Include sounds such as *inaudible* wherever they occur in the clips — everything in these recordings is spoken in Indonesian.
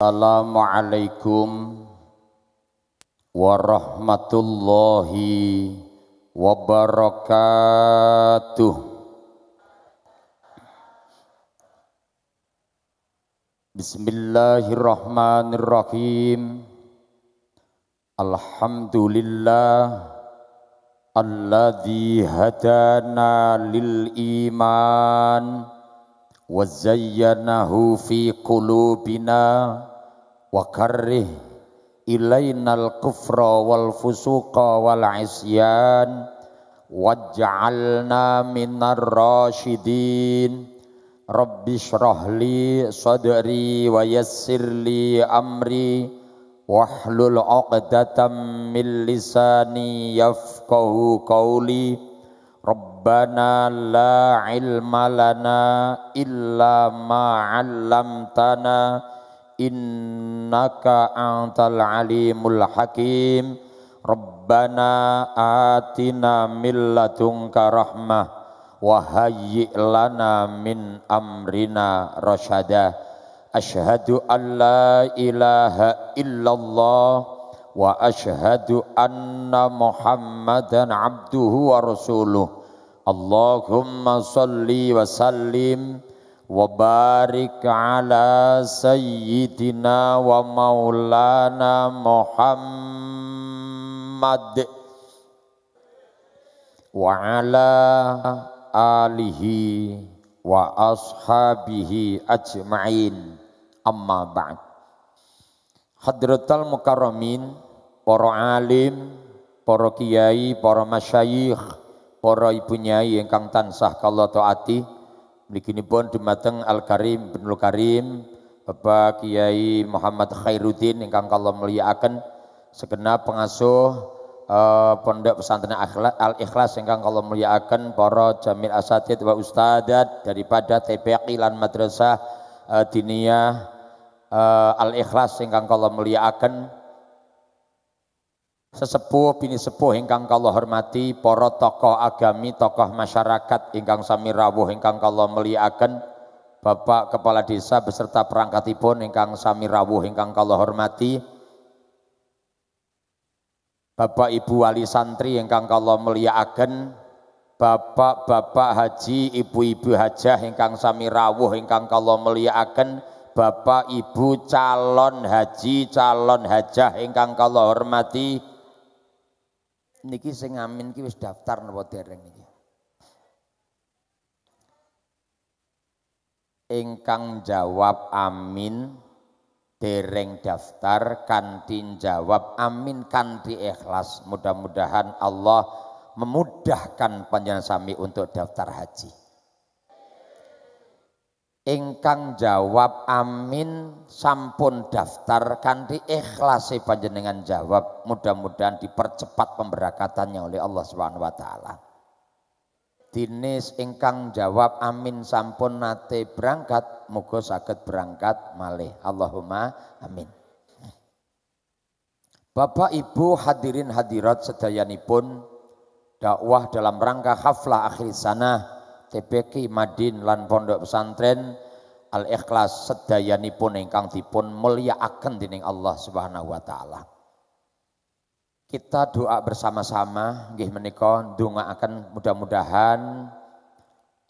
Assalamualaikum warahmatullahi wabarakatuh. Bismillahirrahmanirrahim. Alhamdulillah alladzi hadana lil iman wa zayyanahu fi qulubina wa karrih ilainal kufra wal fusuqa wal isyan waj'alna minar rasyidin rabbi shrah li sadri wa yassir li amri wahlul 'uqdatam min lisani yafqahu qawli rabbana la ilma lana illa ma 'allamtana innaka antal alimul hakim Rabbana atina min ladunka rahmah wa hayyi lana min amrina rasyada Ashhadu an la ilaha illallah wa ashhadu anna Muhammadan abduhu wa rasuluh Allahumma salli wa sallim wa barik ala sayyidina wa maulana Muhammad wa ala alihi wa ashabihi ajma'in amma ba'd Hadratul mukarramin para alim para kiai para masyayikh para ibu nyai ingkang tansah kalau taati begini pun dumateng Al Karim Benul Karim Bapak Kiai Muhammad Khairuddin ingkang kalau mulyakaken segenap pengasuh uh, Pondok Pesantren Al Ikhlas yang ingkang kalau mulyakaken para jamil asatid wa ustadat daripada TPI lan Madrasah eh, Diniyah eh, Al Ikhlas yang ingkang kalau mulyakaken Sesepuh bini sepuh ingkang kalau hormati para tokoh agami, tokoh masyarakat ingkang sami rawuh ingkang kalau meliakan Bapak Kepala Desa beserta perangkatipun ingkang sami rawuh ingkang kalau hormati Bapak Ibu Wali Santri ingkang kalau meliakan Bapak-bapak haji, ibu-ibu hajah ingkang sami rawuh ingkang kalau meliakan Bapak Ibu calon haji, calon hajah ingkang kalau hormati niki sing amin ki wis daftar napa dereng niki ingkang jawab amin dereng daftar kanthi jawab amin kanthi ikhlas mudah-mudahan Allah memudahkan panjang sami untuk daftar haji ingkang jawab amin sampun daftar kanthi ikhlase panjenengan jawab mudah-mudahan dipercepat pemberakatannya oleh Allah Subhanahu wa taala dinis ingkang jawab amin sampun nate berangkat muga saged berangkat malih Allahumma amin Bapak Ibu hadirin hadirat sedayanipun dakwah dalam rangka haflah akhir sanah TPK Madin lan pondok pesantren Al Ikhlas sedayanipun ingkang dipun akan dening Allah Subhanahu wa taala. Kita doa bersama-sama nggih menika akan mudah-mudahan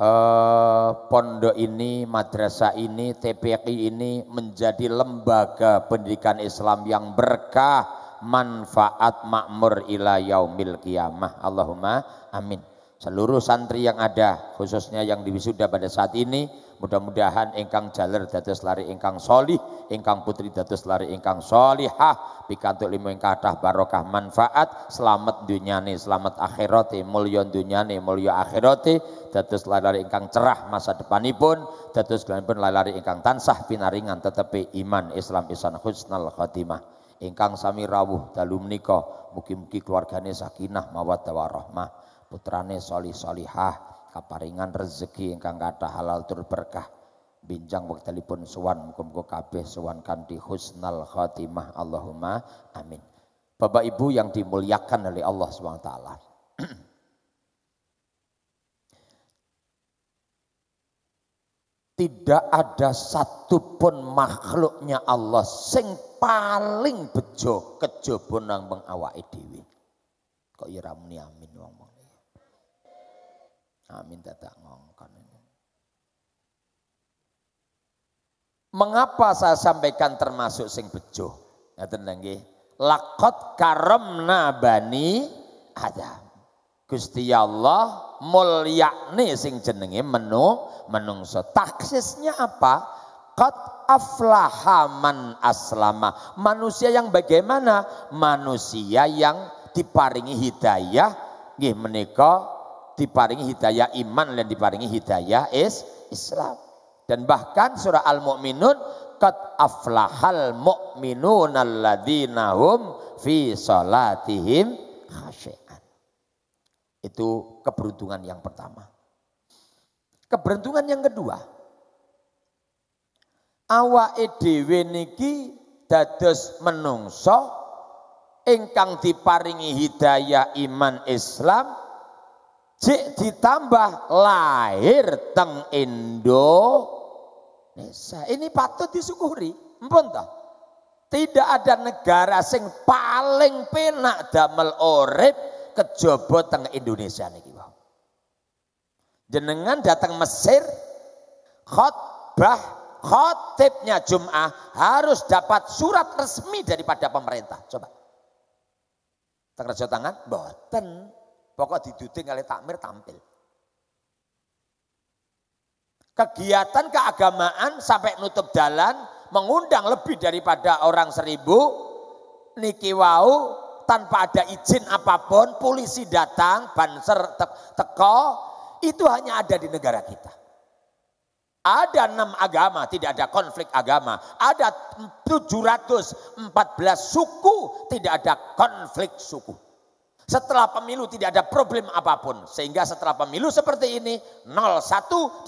eh, pondok ini, madrasah ini, TPKI ini menjadi lembaga pendidikan Islam yang berkah, manfaat, makmur ila yaumil qiyamah. Allahumma amin seluruh santri yang ada khususnya yang diwisuda pada saat ini mudah-mudahan engkang jaler dados lari engkang solih engkang putri dados lari engkang solihah pikantuk engkang dah barokah manfaat selamat dunyane selamat dunia mulya dunyane mulya akhirate dados lari engkang cerah masa depanipun dados pun lari ingkang tansah pinaringan tetapi iman Islam isan husnal khatimah engkang sami rawuh dalu menika mugi-mugi keluargane sakinah mawaddah warahmah putrane solih solihah kaparingan rezeki ingkang kata halal tur berkah binjang wektalipun suwan suan muga kabeh suwan kanti husnal khotimah Allahumma amin Bapak Ibu yang dimuliakan oleh Allah SWT *clears throat* tidak ada satupun makhluknya Allah sing paling bejo kejo nang mengawai dewi. Kok ya amin wong Amin nah, dadak ngongkon ini. Mengapa saya sampaikan termasuk sing bejo? Ngaten nggih. Lakot karamna bani Adam. Gusti Allah mulyakne sing jenenge menung menungso. Taksisnya apa? Qad aflaha man aslama. Manusia yang bagaimana? Manusia yang diparingi hidayah nggih menika diparingi hidayah iman dan diparingi hidayah is Islam. Dan bahkan surah Al-Mu'minun qad aflahal mu'minun alladzina hum fi salatihim khasyi'an. Itu keberuntungan yang pertama. Keberuntungan yang kedua. Awake dhewe niki dados menungso ingkang diparingi hidayah iman Islam Cik ditambah lahir teng Indonesia. Ini patut disyukuri. Mpun toh. Tidak ada negara sing paling penak damel orip kejobo teng Indonesia niki wae. Jenengan datang Mesir khotbah khotibnya Jum'ah harus dapat surat resmi daripada pemerintah. Coba. Tengrejo tangan, boten. Pokok diduting kali takmir tampil. Kegiatan keagamaan sampai nutup jalan mengundang lebih daripada orang seribu. Niki wau tanpa ada izin apapun polisi datang banser te teko itu hanya ada di negara kita. Ada enam agama, tidak ada konflik agama. Ada 714 suku, tidak ada konflik suku. Setelah pemilu tidak ada problem apapun. Sehingga setelah pemilu seperti ini 01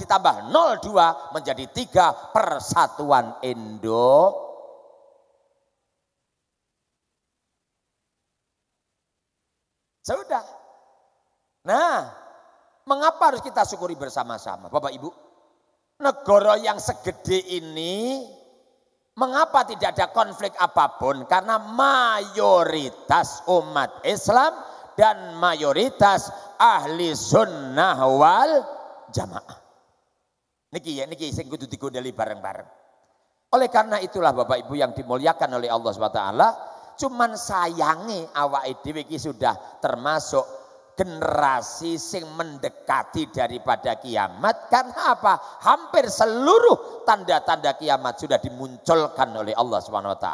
ditambah 02 menjadi 3 persatuan Indo. Sudah. Nah, mengapa harus kita syukuri bersama-sama Bapak Ibu? Negara yang segede ini Mengapa tidak ada konflik apapun? Karena mayoritas umat Islam dan mayoritas ahli sunnah wal jamaah. Niki ya, niki sing kudu digondeli bareng-bareng. Oleh karena itulah Bapak Ibu yang dimuliakan oleh Allah SWT. Cuman sayangi awak dhewe iki sudah termasuk generasi sing mendekati daripada kiamat karena apa? Hampir seluruh tanda-tanda kiamat sudah dimunculkan oleh Allah swt.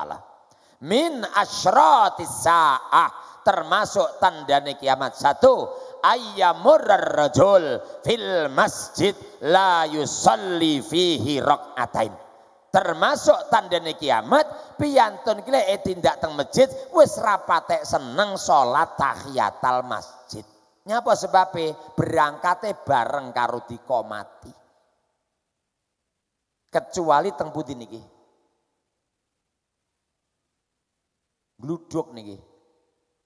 Min asyratis saah termasuk tanda kiamat. Satu, ayyamurrar rajul fil masjid la yusalli fihi rak'atain Termasuk tanda kiamat piyantun kile tindak teng masjid wis rapate seneng salat tahiyatal masjid. Nyapa sebabe berangkate bareng karo dikomati. Kecuali teng putih niki. Gluduk niki.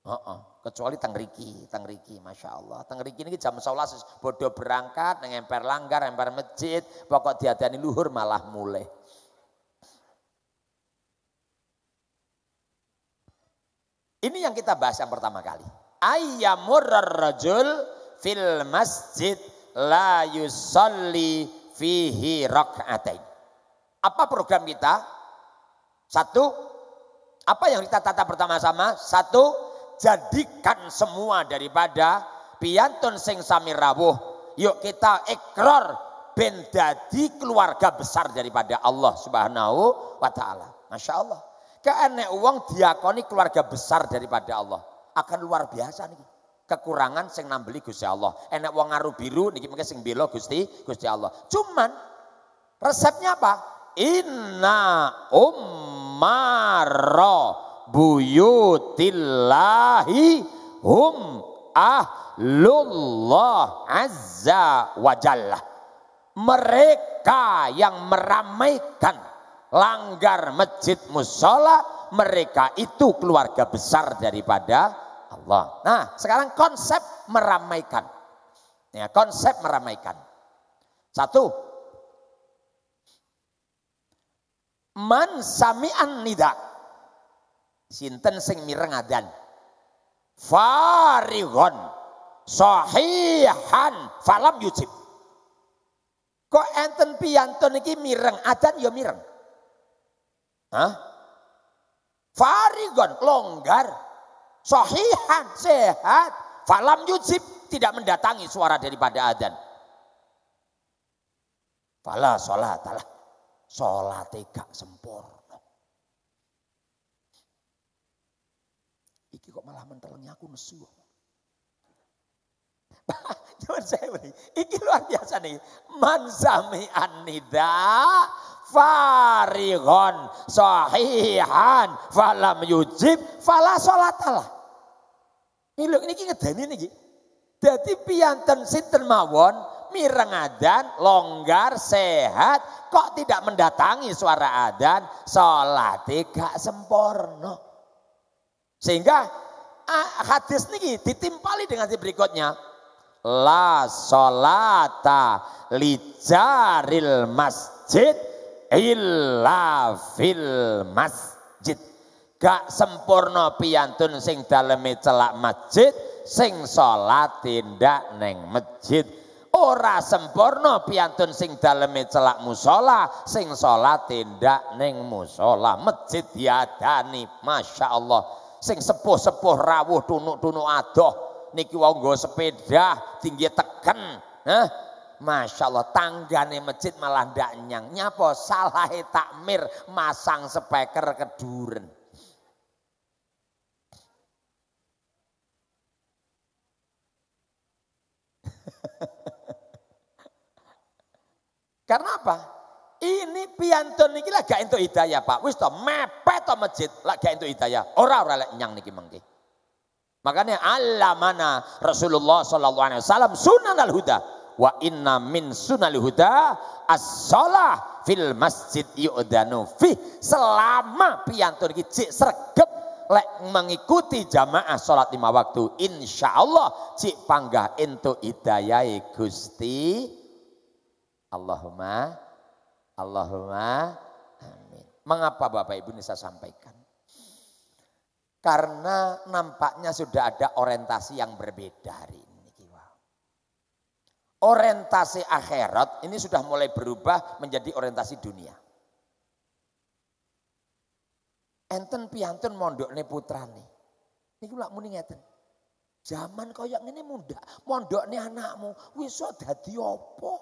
Uh -uh. Kecuali Tangriki, Tangriki, masya Allah. Tangriki ini jam sholat bodoh berangkat, ngemper langgar, ngemper masjid, pokok diadani luhur malah mulai. Ini yang kita bahas yang pertama kali. Ayyamur rajul fil masjid la yusalli fihi rak'atain. Apa program kita? Satu, apa yang kita tata pertama sama? Satu, jadikan semua daripada piantun sing sami yuk kita ikrar ben dadi keluarga besar daripada Allah Subhanahu wa taala. Masya Allah. Keane uang diakoni keluarga besar daripada Allah. Akan luar biasa nih. Kekurangan sing nambeli Gusti Allah. enak uang ngaru biru nih mungkin sing bela Gusti Gusti Allah. Cuman resepnya apa? Inna ummaro buyutillahi hum ahlullah azza wajalla Mereka yang meramaikan langgar masjid musola, mereka itu keluarga besar daripada Allah. Nah, sekarang konsep meramaikan. Ya, konsep meramaikan. Satu, man sami'an nida' Sinten sing mireng adan. Farigon. Sohihan, Falam yujib. Kok enten piyantun ini mireng adan ya mireng. Hah? Farigon longgar. Sohihan sehat. Falam yujib tidak mendatangi suara daripada adan. Fala sholat Sholat tidak sempurna. kok malah mentelengnya aku nesu. *laughs* Cuman saya beri, ini luar biasa nih. Manzami anida farigon sahihan falam yujib fala Ini lho, ini ngedani ini. Jadi pianten sinten mawon mireng adan, longgar, sehat. Kok tidak mendatangi suara adan, sholat e gak sempurna. Sehingga ah, hadis ini ditimpali dengan si berikutnya. La solata lijaril masjid illa fil masjid. Gak sempurna piantun sing dalemi celak masjid, sing solat tindak neng masjid. Ora sempurna piantun sing dalemi celak musola, sing solat tindak neng musola. Masjid diadani, Masya Allah sing sepuh-sepuh rawuh tunuk-tunuk adoh niki wonggo go sepeda tinggi teken nah, Masya Allah tanggane masjid malah ndak nyang nyapa salah takmir masang speaker keduren *laughs* Karena apa? Ini piantun niki gak entuk hidayah, Pak. Wis to mepet to masjid gak entuk hidayah. Ora ora lek nyang niki mengki. Makanya Allah mana Rasulullah sallallahu alaihi wasallam sunan al-huda wa inna min sunan al huda as-shalah fil masjid yu'danu fi selama piantun iki cik sregep lek mengikuti jamaah sholat lima waktu insyaallah cik panggah entuk hidayah Gusti Allahumma Allahumma amin. Mengapa Bapak Ibu ini saya sampaikan? Karena nampaknya sudah ada orientasi yang berbeda hari ini. Orientasi akhirat ini sudah mulai berubah menjadi orientasi dunia. Enten piantun mondok nih putra nih. Ini gue muni ngeten. Zaman koyok ini muda, mondok ne anakmu. Wis dadi apa?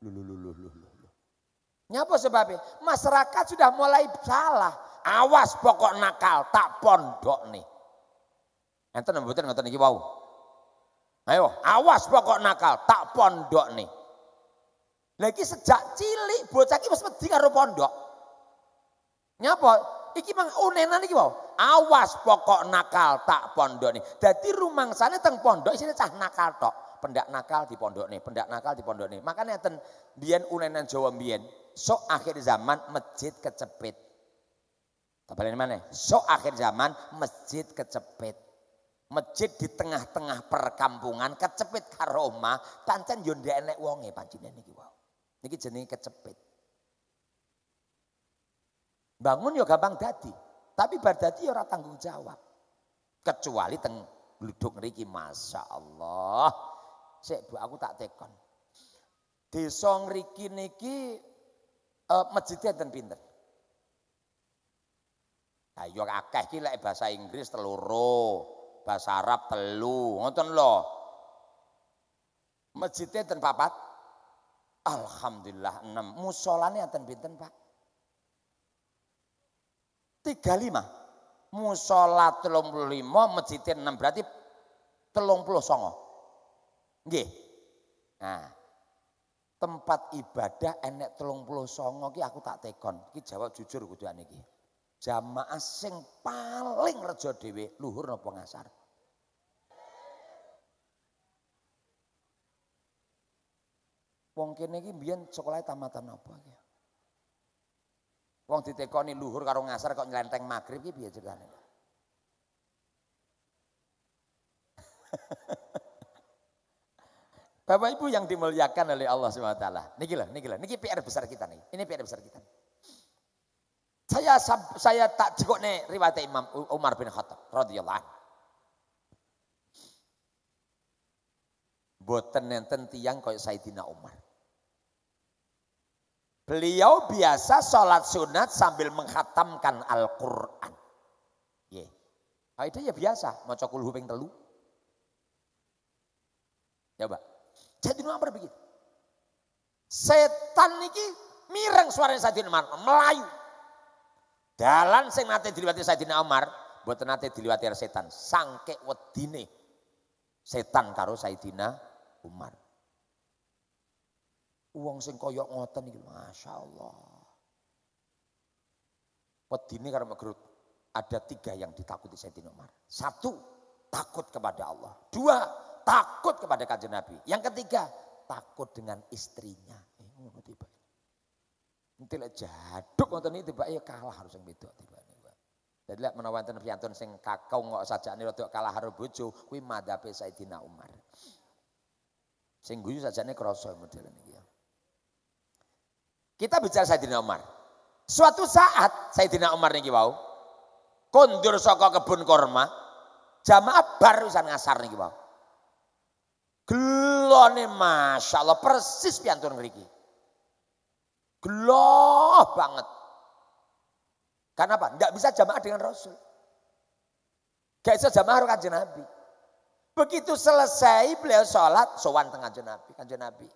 Lulu lulu lulu. Nyapa sebabnya? Masyarakat sudah mulai salah. Awas pokok nakal, tak pondok nih. Enten nembutin ngoten iki bau. Ayo, awas pokok nakal, tak pondok nih. Lagi sejak cilik bocah iki wis wedi karo pondok. Nyapa? Iki mang unenan iki wau. Awas pokok nakal tak pondok nih. Jadi rumang sana teng pondok isine cah nakal tok pendak nakal di pondok nih, pendak nakal di pondok nih. Makanya ten bian unenan Jawa bian, So akhir zaman masjid kecepit. ini mana? So akhir zaman masjid kecepit. Masjid di tengah-tengah perkampungan kecepit karoma, pancen yo ndek enek wonge pancen niki wae. Niki jenenge kecepit. Bangun yo gampang dadi, tapi bar dadi ora tanggung jawab. Kecuali teng gluduk riki, Masya Allah. Sik Bu, aku tak tekon. Desa ngriki niki eh, masjidnya ten pinter. Ayo ya akeh iki lek bahasa Inggris teloro, bahasa Arab telu, ngoten lho. Masjidnya ten papat. Alhamdulillah enam. Musolane ten pinter Pak? Tiga 35. Musola lima, masjidnya enam berarti telung puluh songo. Nggih. Nah, tempat ibadah enek telung puluh songo ki aku tak tekon. Ki jawab jujur kuduan iki. Jamaah sing paling rejo dhewe luhur napa ngasar. Wong kene iki biyen sekolahe tamatan apa iki? Wong ditekoni luhur karo ngasar kok nyelenteng maghrib iki piye ceritane? *laughs* Bapak Ibu yang dimuliakan oleh Allah SWT. Niki gila, niki gila, Niki PR besar kita nih. Ini PR besar kita. Saya saya tak cukup nih riwayat Imam Umar bin Khattab radhiyallahu anhu. Boten nenten tiang koyo Sayyidina Umar. Beliau biasa sholat sunat sambil menghatamkan Al-Quran. Yeah. itu ya biasa, mau cokul huping telu. Coba. Jadi Umar begitu. Setan niki mireng suaranya Sayyidina Umar, melayu. Dalan sing nate diliwati Sayyidina Umar, buat nate diliwati setan, sangke wedine setan karo Sayyidina Umar. Uang sing koyok ngoten iki Masya Allah. Wedine karena megrut ada tiga yang ditakuti Sayyidina Umar. Satu, takut kepada Allah. Dua, takut kepada kanjeng Nabi. Yang ketiga, takut dengan istrinya. Eh, ngono tiba. Nanti lah jaduk wonten ini tiba ya kalah harus yang beda tiba niku. Dadi lek menawa enten piantun sing kakau ngok ini waktu kalah harus bucu. kui madhape Saidina Umar. Sing guyu sajane krasa model ini ya. Kita bicara saidina Umar. Suatu saat saidina Umar nih wau kondur soko kebun korma, jamaah barusan wisan ngasar nih wau. Gelone Masya Allah persis piantun ngeriki. Geloh banget. Karena apa? Tidak bisa jamaah dengan Rasul. Gak bisa jamaah dengan kanjeng Nabi. Begitu selesai beliau sholat, sowan tengah kanjeng Nabi. Kanjeng Nabi.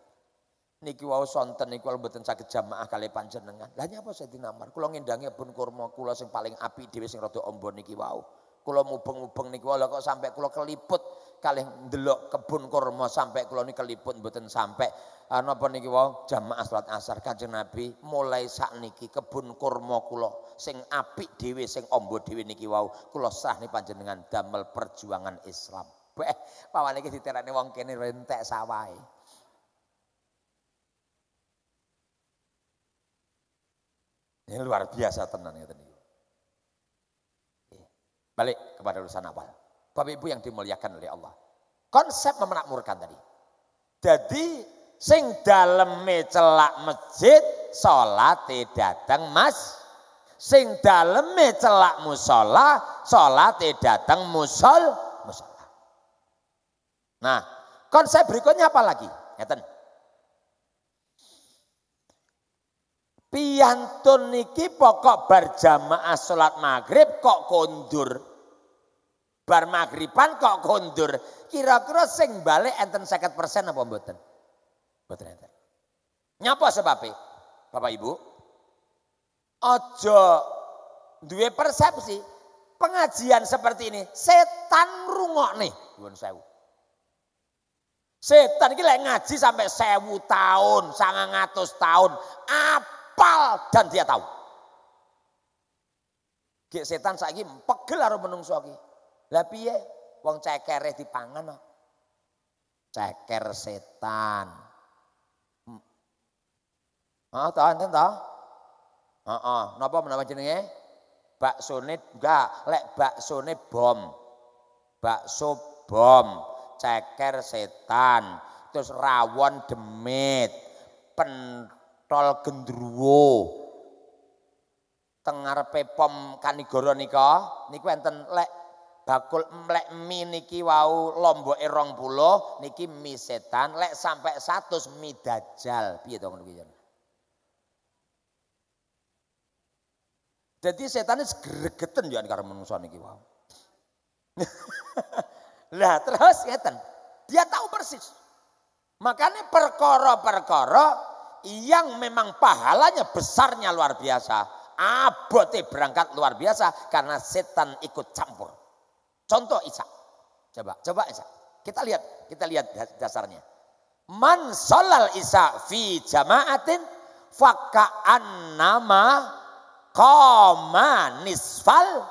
Niki wau sonten niki wau beten sakit jamaah kali panjenengan. Lah nyapa saya dinamar? Kulau ngendangnya pun kurma kula sing paling api di sing roto ombo niki wau. Kulau mubeng-mubeng niki wau kok sampai kulau keliput kalih ndelok kebun kurma sampai kula niki keliput mboten sampai napa niki wau jamaah salat asar Kanjeng Nabi mulai niki kebun kurma kula sing apik dhewe sing ombo dhewe niki wau kula sahni panjenengan damel perjuangan Islam. Beh, pawane iki diterakne wong kene rentek sawahe. Ini luar biasa tenan ngeten Balik kepada urusan awal. Bapak Ibu yang dimuliakan oleh Allah. Konsep memakmurkan tadi. Jadi sing dalam celak masjid tidak e datang mas sing dalam celak musola tidak e datang musol musola. Nah, konsep berikutnya apa lagi? Ngeten. Piantun niki pokok berjamaah sholat maghrib kok kondur. Bar magriban kok kondur. Kira-kira sing balik enten persen apa mboten? Mboten enten. Nyapa sebabnya? Bapak Ibu, ojo dua persepsi pengajian seperti ini setan rungok nih nuwun sewu. Setan ini lagi ngaji sampai sewu tahun, sangang atus tahun, apal dan dia tahu. Gek setan saiki pegel karo menungso iki. Lah piye? Wong ceker dipangan kok. Ceker setan. Ah, hmm. oh, tahu enten Oh, oh, napa menapa jenenge? Baksone enggak, lek baksone bom. Bakso bom, ceker setan, terus rawon demit, pentol gendruwo. Tengar pom kanigoro niko, niku enten lek bakul emlek mi niki wau erong bulo niki mi setan lek sampai satu mi dajal piye dong niki Jadi setan itu gregeten jangan karena manusia niki wau. *laughs* Lah terus setan dia tahu persis. Makanya perkoro perkoro yang memang pahalanya besarnya luar biasa. Abote berangkat luar biasa karena setan ikut campur. Contoh Isa. Coba, coba Isa. Kita lihat, kita lihat dasarnya. Man sholal Isa fi jama'atin faka'an nama koma nisfal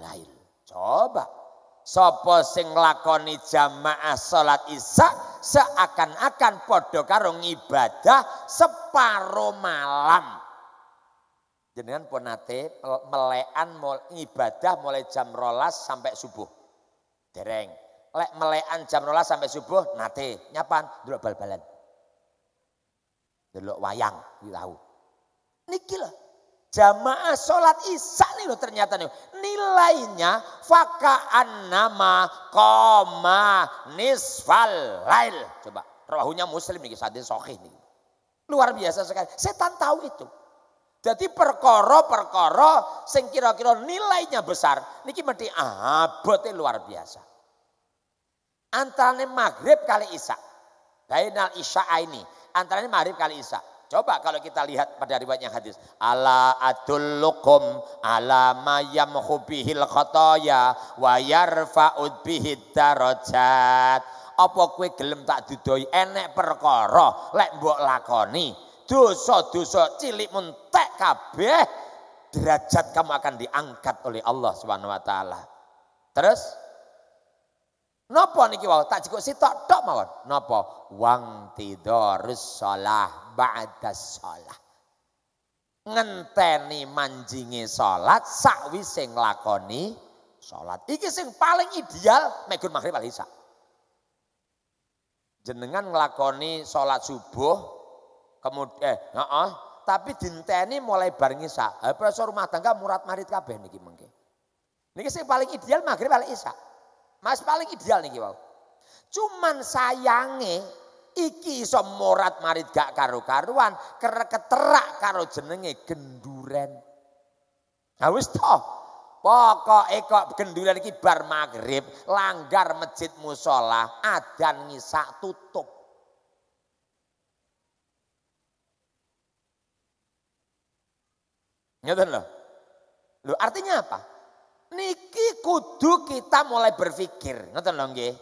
lail. Coba. Sopo sing lakoni jamaah sholat Isa seakan-akan podokarung ibadah separo malam. Jenengan pun nate melekan ibadah mulai jam rolas sampai subuh. Dereng. Lek melekan jam rolas sampai subuh nate nyapan dulu bal-balan. dulu wayang, tahu. Niki lah jamaah sholat isya nih lo ternyata nih nilainya fakaan nama koma nisfal lail coba rohunya muslim nih sadin sokih nih luar biasa sekali setan tahu itu jadi perkoro perkoro, sing kira-kira nilainya besar niki mesti abote luar biasa. Antaranya maghrib kali isya. Bainal isya ini. Antaranya maghrib kali isya. Coba kalau kita lihat pada riwayatnya hadis. Ala adullukum ala mayam hubihil khotoya wa yarfa'ud bihid darajat. Apa kue gelem tak didoi enek perkoro, lek mbok lakoni dosa-dosa cilik mentek kabeh derajat kamu akan diangkat oleh Allah Subhanahu wa taala. Terus Napa niki wae tak cukup sitok tok mawon. Napa wang tidurus salah ba'das salah. Ngenteni manjingi salat sakwise nglakoni salat. Iki sing paling ideal megun maghrib al isya. Jenengan nglakoni salat subuh Kemudian eh, uh -uh. tapi dinteni mulai bar ngisa. Eh, Profesor rumah tangga murat marit kabeh niki mengke. Niki sih paling ideal maghrib paling isak. Mas paling ideal niki wau. Cuman sayange iki iso murat marit gak karu karuan, keterak karu jenenge genduren. Nah wis toh, Pokok eko gendulan iki bar maghrib, langgar masjid musola, adan ngisak tutup. Ngerti loh. Loh artinya apa? Niki kudu kita mulai berpikir. Ngerti loh nggih.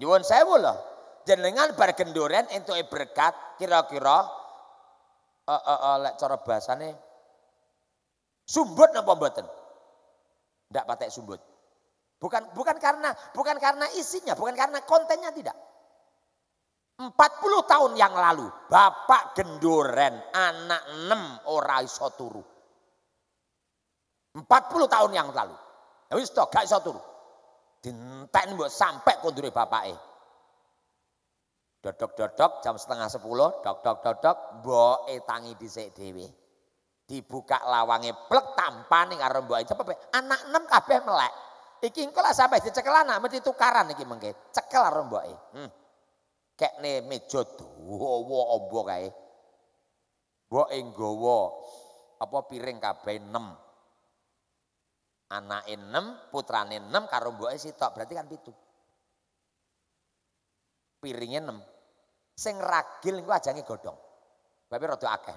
Nyuwun sewu loh. Jenengan bar gendoren entuk berkat kira-kira eh uh, uh, lek cara bahasane sumbut napa mboten? Ndak patek sumbut. Bukan bukan karena bukan karena isinya, bukan karena kontennya tidak. 40 tahun yang lalu, bapak gendoren anak 6 ora iso turu. 40 tahun yang lalu. Ya wis to, gak iso turu. Dinten mbok sampai kondure bapake. Dodok-dodok jam setengah sepuluh, dodok-dodok mbok tangi dhisik dhewe. Dibuka lawange plek tampane karo mbok cepet anak enam kabeh melek. Iki engko lah sampai anak mesti tukaran iki mengke. Cekel karo mboke. Hmm. Kekne meja dawa ombo kae. Mboke nggawa apa piring kabeh enam. Anak enam, putrane enam, karo mboke sitok, berarti kan pitu. Piringnya enam. Sing ragil aja nih godong, tapi rada akeh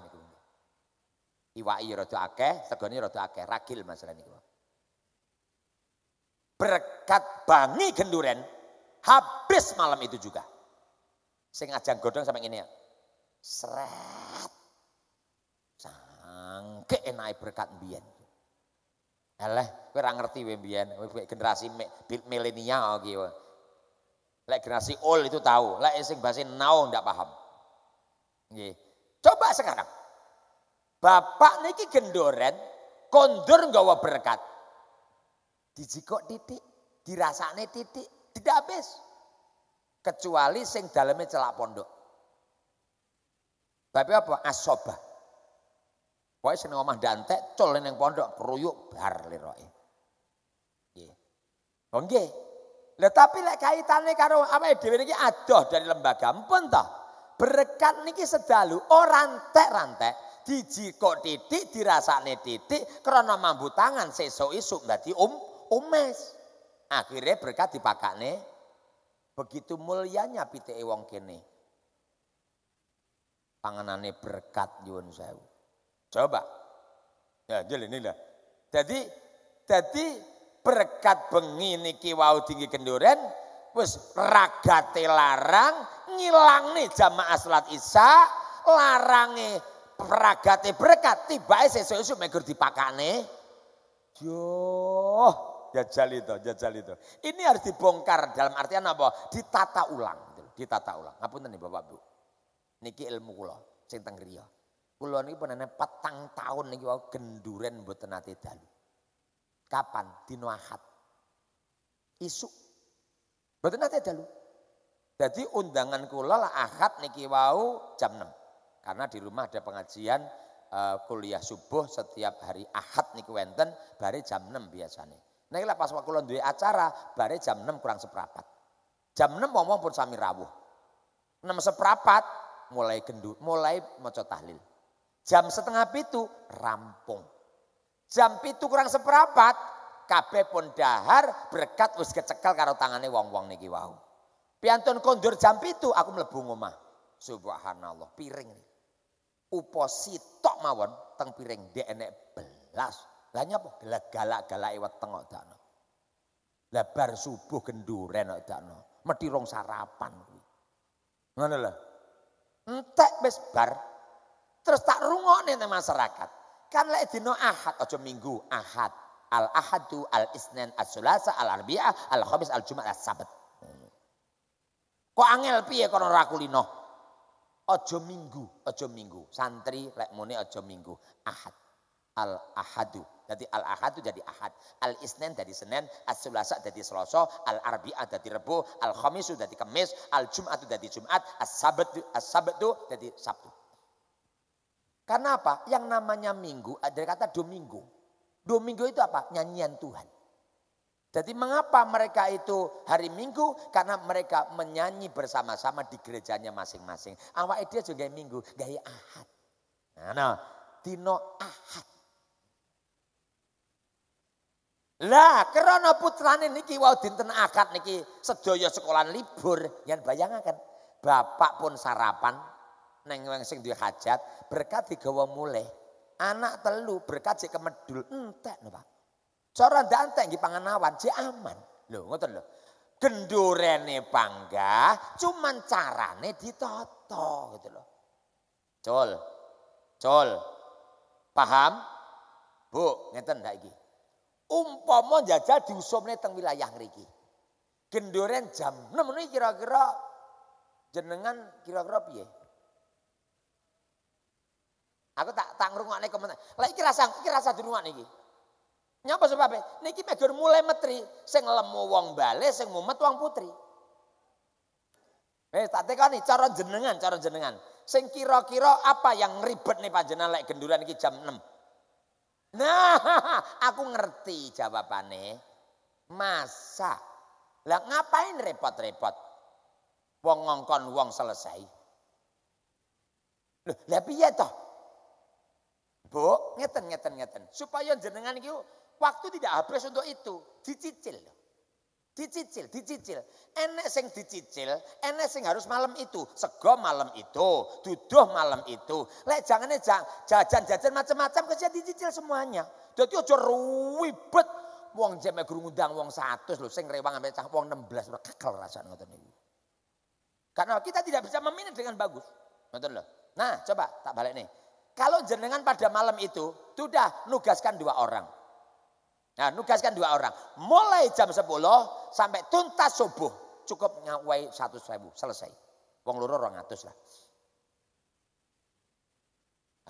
Iwa iyo rada akeh, segoni rada akeh, ragil masalah Berkat bangi kenduren habis malam itu juga. Sing ajang godong sampai ini, ya. Seret. Sangke naik berkat mbiyen. Alah, kowe ora ngerti kowe mbiyen, generasi milenial ki kowe. Lek generasi old itu tahu, lek sing bahasa now ndak paham. Nggih. Coba sekarang. Bapak niki gendoren kondur gawa berkat. Dijikok titik, dirasane titik, tidak habis. Kecuali sing dalamnya celak pondok. Tapi apa? Asobah. Pokoknya seneng omah dante, colen yang pondok keruyuk bar liroke. tetapi Oh nggih. Lah tapi lek kaitane karo dhewe adoh dari lembaga ampun toh. Berkat niki sedalu ora oh, rantek-rantek kok titik nih titik karena mambu tangan sesuk isuk dadi um umes. Akhirnya berkat nih, begitu mulianya pitike wong kene. Panganane berkat nyuwun sewu. Coba. Ya, ini lah. Jadi, jadi berkat bengi niki wau tinggi kenduren, wis ragate larang, ngilang nih jamaah salat isya, larange ragate berkat, tibae sesuk-esuk megur dipakane. Yo, jajal itu, jajal itu. Ini harus dibongkar dalam artian apa? Ditata ulang, ditata ulang. Ngapunten nih Bapak Bu. Niki ilmu kula centang Rio. Kulo niki penene petang tahun niki wau genduren mboten nate dalu. Kapan? Dino Ahad. Isuk. Mboten nate dalu. Jadi undangan kula lah Ahad niki wau jam 6. Karena di rumah ada pengajian uh, kuliah subuh setiap hari Ahad niki wenten bare jam 6 biasanya. Nah lah pas kula duwe acara bare jam 6 kurang seperapat. Jam 6 ngomong pun sami rawuh. 6 seperapat mulai gendut, mulai moco tahlil. Jam setengah pitu rampung. Jam pitu kurang seperapat kabe pun dahar berkat wis kecekel karo tangane wong-wong niki wau. Piantun kondur jam pitu aku mlebu omah. Subhanallah piring upo sitok mawon teng piring dhek enek belas. Lah nyapa galak galak iwat tengok dakno. Lah bar subuh genduren kok dakno. sarapan kuwi. Ngono Entek wis bar Terus tak nih teman masyarakat. Kan lek no Ahad ojo Minggu, Ahad. Al Ahadu, Al isnen Al Sulasa, Al Arbi'ah, Al Khamis, Al Jumat, Al Sabat. Hmm. Kok angel piye kono rakulino, ojo Minggu, ojo Minggu. Santri lek muni ojo Minggu, Ahad. Al Ahadu. Jadi Al Ahadu jadi Ahad. Al isnen jadi senen Al Sulasa jadi seloso, Al Arbi'ah jadi rebu Al khomisu jadi kemis, Al jumat jadi Jumat, al sabat jadi Sabtu. Karena apa? Yang namanya minggu ada eh, kata Dominggu. Dominggu itu apa? Nyanyian Tuhan. Jadi mengapa mereka itu hari Minggu? Karena mereka menyanyi bersama-sama di gerejanya masing-masing. Awak dia juga Minggu, gaya Ahad. Nah, Tino nah, dino Ahad. Lah, kerana putrane niki wau dinten akad niki sedaya sekolah libur, yang bayangkan, Bapak pun sarapan, neng wong sing duwe hajat berkat digawa mulih. Anak telu berkat ke kemedul entek lho Pak. Cara ndak entek nggih panganawan sik aman. Lho ngoten lho. Gendurene panggah cuman carane ditata gitu loh. Col. Col. Paham? Bu, ngeten ndak iki? Umpama jajal diusumne teng wilayah ngriki. Gendoren jam 6 kira-kira jenengan kira-kira piye? Aku tak tak ngrungokne komentar. Lah iki rasa iki rasa dirungokne iki. Nyapa sebabnya? E? Niki megur mulai metri, sing lemu wong bale, sing mumet wong putri. Eh, tak tekani cara jenengan, cara jenengan. Sing kira-kira apa yang ribet nih panjenengan lek genduran iki jam 6. Nah, *laughs* aku ngerti jawabane. Masa. Lah ngapain repot-repot? Wong ngongkon wong selesai. Loh, lah piye toh? Bu, ngeten ngeten ngeten. Supaya jenengan itu waktu tidak habis untuk itu, dicicil Dicicil, dicicil. Enak sing dicicil, enak sing harus malam itu. Sego malam itu, duduh malam itu. Lek jangan jajan-jajan macam-macam kerja dicicil semuanya. Jadi aja ruwibet. Wong jeme guru ngundang wong 100 lho sing rewang sampai cah wong 16 kekel rasane ngoten niku. Karena kita tidak bisa meminat dengan bagus. Ngoten lho. Nah, coba tak balik nih. Kalau jenengan pada malam itu sudah nugaskan dua orang. Nah, nugaskan dua orang. Mulai jam 10 sampai tuntas subuh. Cukup ngawai satu ribu, selesai. Wong loro orang atus lah.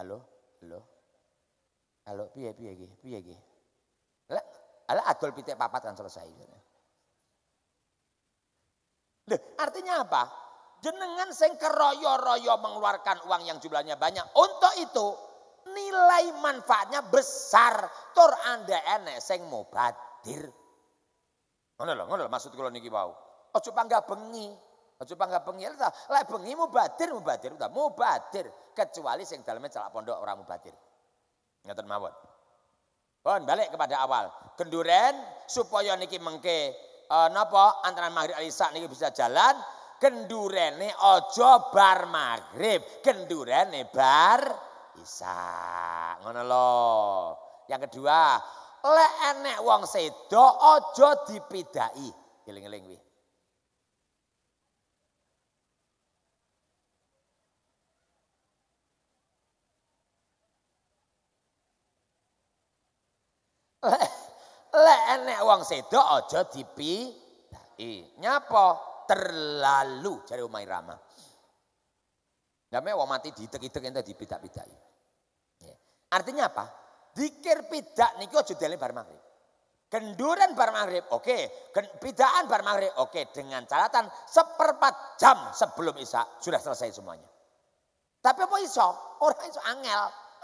Halo, halo. Halo, piye piye piye, Piye piye. ala adol pitik papat kan selesai. Loh, artinya apa? Jenengan seng keroyo-royo mengeluarkan uang yang jumlahnya banyak. Untuk itu nilai manfaatnya besar. Tur anda enek sing mubadir. Ngono lho, ngono lho maksud kula niki wau. Aja panggah bengi. Aja panggah bengi ta. Ya, lah bengi mubadir mubadir ta mubadir kecuali seng dalamnya celak pondok orang mubadir. Ngeten mawon. Pun balik kepada awal. Kenduren supaya niki mengke uh, napa antara maghrib alisak niki bisa jalan kendurene ojo bar maghrib, kendurene bar isa. Ngono lho. Yang kedua, le enek wong sedo ojo dipidai. Giling-giling kuwi. Le enek wong sedo ojo dipidai. Nyapa? terlalu cari Umai Rama. Namanya wong mati diitek-itek ente dipidak-pidak. Artinya apa? Dikir pidak niki aja dene bar maghrib. kenduran bar maghrib, oke. Okay. Pidaan bar maghrib, oke. Okay. Dengan catatan seperempat jam sebelum isya sudah selesai semuanya. Tapi apa iso? Orang iso angel,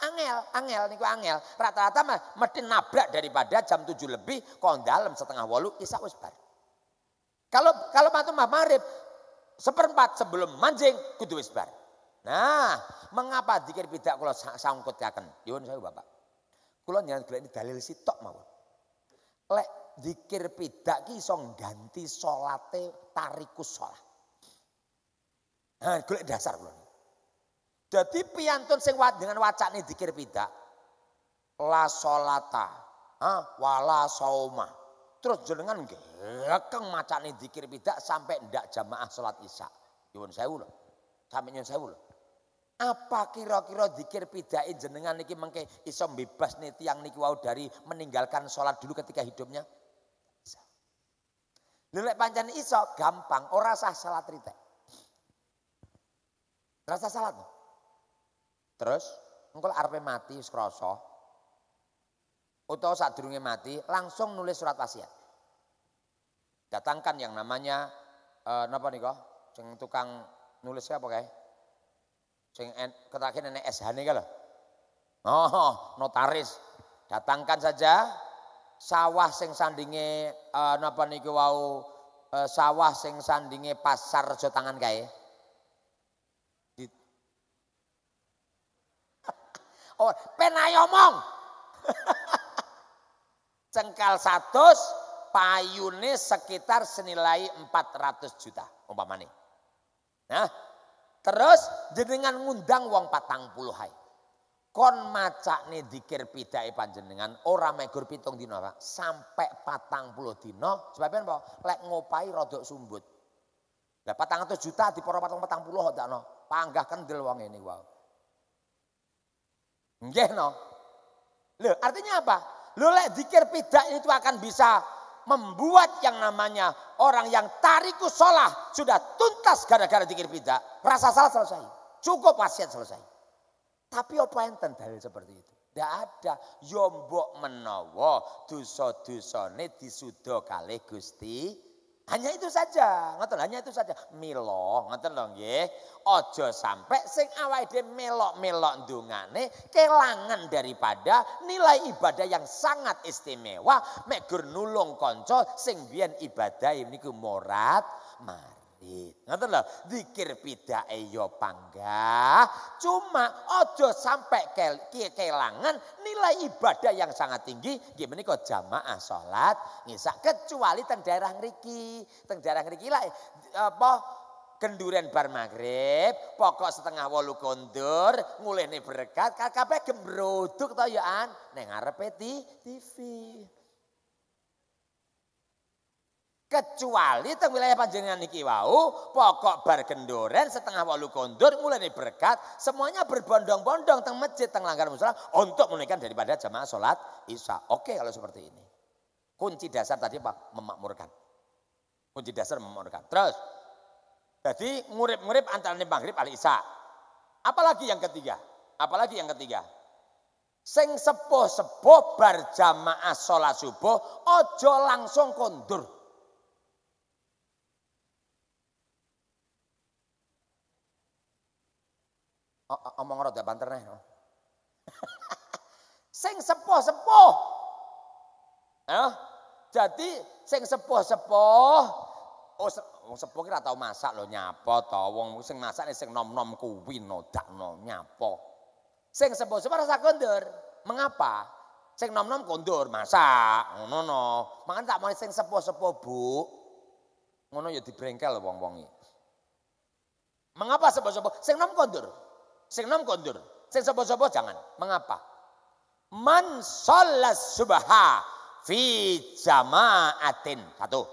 angel, angel niku angel. Rata-rata mah mesti nabrak daripada jam tujuh lebih kondalem setengah walu, isya wis bar. Kalau kalau mantu mah marib seperempat sebelum mancing kudu wis bar. Nah, mengapa dikir kalau kula sangkutaken? Nyuwun saya Bapak. Kula nyen ini dalil sitok mawon. Lek dikir pidak ki iso ganti salate tarikus salat. Nah, golek dasar kula. Jadi piantun sing dengan ni dikir pidak la solata, ha, wala sauma. Terus jenengan macan ini dikir bidak sampai ndak jamaah sholat Isya. Nyuwun saya ulo, Sampai nyuwun saya ulo. Apa kira-kira dikir pidai e jenengan niki mengke Isom bebas nih tiang niki wau dari meninggalkan sholat dulu ketika hidupnya? Lelek panjang iso gampang, orang sah salat rite. Rasa salat. Terus engko arpe mati wis saat durungnya mati langsung nulis surat wasiat. Datangkan yang namanya eh, napa kok ceng tukang nulis siapa kayak, ceng ketakin nenek SH nih kalau Oh, notaris. Datangkan saja sawah sing sandinge uh, napa niku wau uh, sawah sing sandinge pasar rejo tangan kae. *laughs* Oh, penayomong. *laughs* Cengkal satu, payune sekitar senilai 400 juta umpamane. Nah, terus jenengan ngundang wong patang puluh hai. Kon maca nih dikir pidai panjenengan ora megur pitung dino, Pak. Sampai patang puluh dino, sebabnya apa? Lek ngopai rodok sumbut. Lah patang atus juta poro patang patang puluh tak no. Panggah kendel wong ini wow. Nggih no. Loh, artinya apa? Lulek dikir pidak itu akan bisa membuat yang namanya orang yang tariku sholah sudah tuntas gara-gara dikir pidak. Rasa salah selesai. Cukup pasien selesai. Tapi apa yang tentang seperti itu? Tidak ada. Yombok menowo duso-dusone disudo kali gusti hanya itu saja, ngoten hanya itu saja. Milo, ngoten lho nggih. Aja sampe sing awake dhewe melok-melok ndungane kelangan daripada nilai ibadah yang sangat istimewa mek nulung kanca sing biyen ibadah niku morat mah pamit. Ngerti lho, zikir pidak ya panggah, cuma ojo sampai ke, kelangan nilai ibadah yang sangat tinggi gimana kok jamaah sholat ngisak kecuali teng daerah ngeriki. Teng daerah ngeriki lah apa kenduren bar maghrib, pokok setengah wolu kondur, ngulene berkat, kakak gembroduk tau ya an, ning ngarepe TV. Kecuali teng wilayah panjenengan niki wau, pokok bar gendoren setengah walu kondur mulai berkat, semuanya berbondong-bondong teng masjid teng langgar musola untuk menunaikan daripada jamaah sholat isya. Oke kalau seperti ini. Kunci dasar tadi Pak memakmurkan. Kunci dasar memakmurkan. Terus jadi ngurip-ngurip antara maghrib al isya. Apalagi yang ketiga? Apalagi yang ketiga? Seng sepo sepuh bar jamaah sholat subuh, ojo langsung kondur. omong rada banter neh. Oh. *laughs* sing sepuh-sepuh. Eh? Jadi sing sepuh-sepuh oh wong oh, sepuh ki ora tau masak lho nyapa to wong sing masak sing nom-nom kuwi nodakno nyapa. Sing sepuh-sepuh rasa kondur. Mengapa? Sing nom-nom kondur masak. Ngono no. Mangan tak mau sing sepuh-sepuh, Bu. Ngono ya dibrengkel wong-wong iki. Mengapa sepuh-sepuh? Sing nom kondur. Sing nom kondur, sing sapa jangan. Mengapa? Man sholat subaha fi jama'atin. Satu.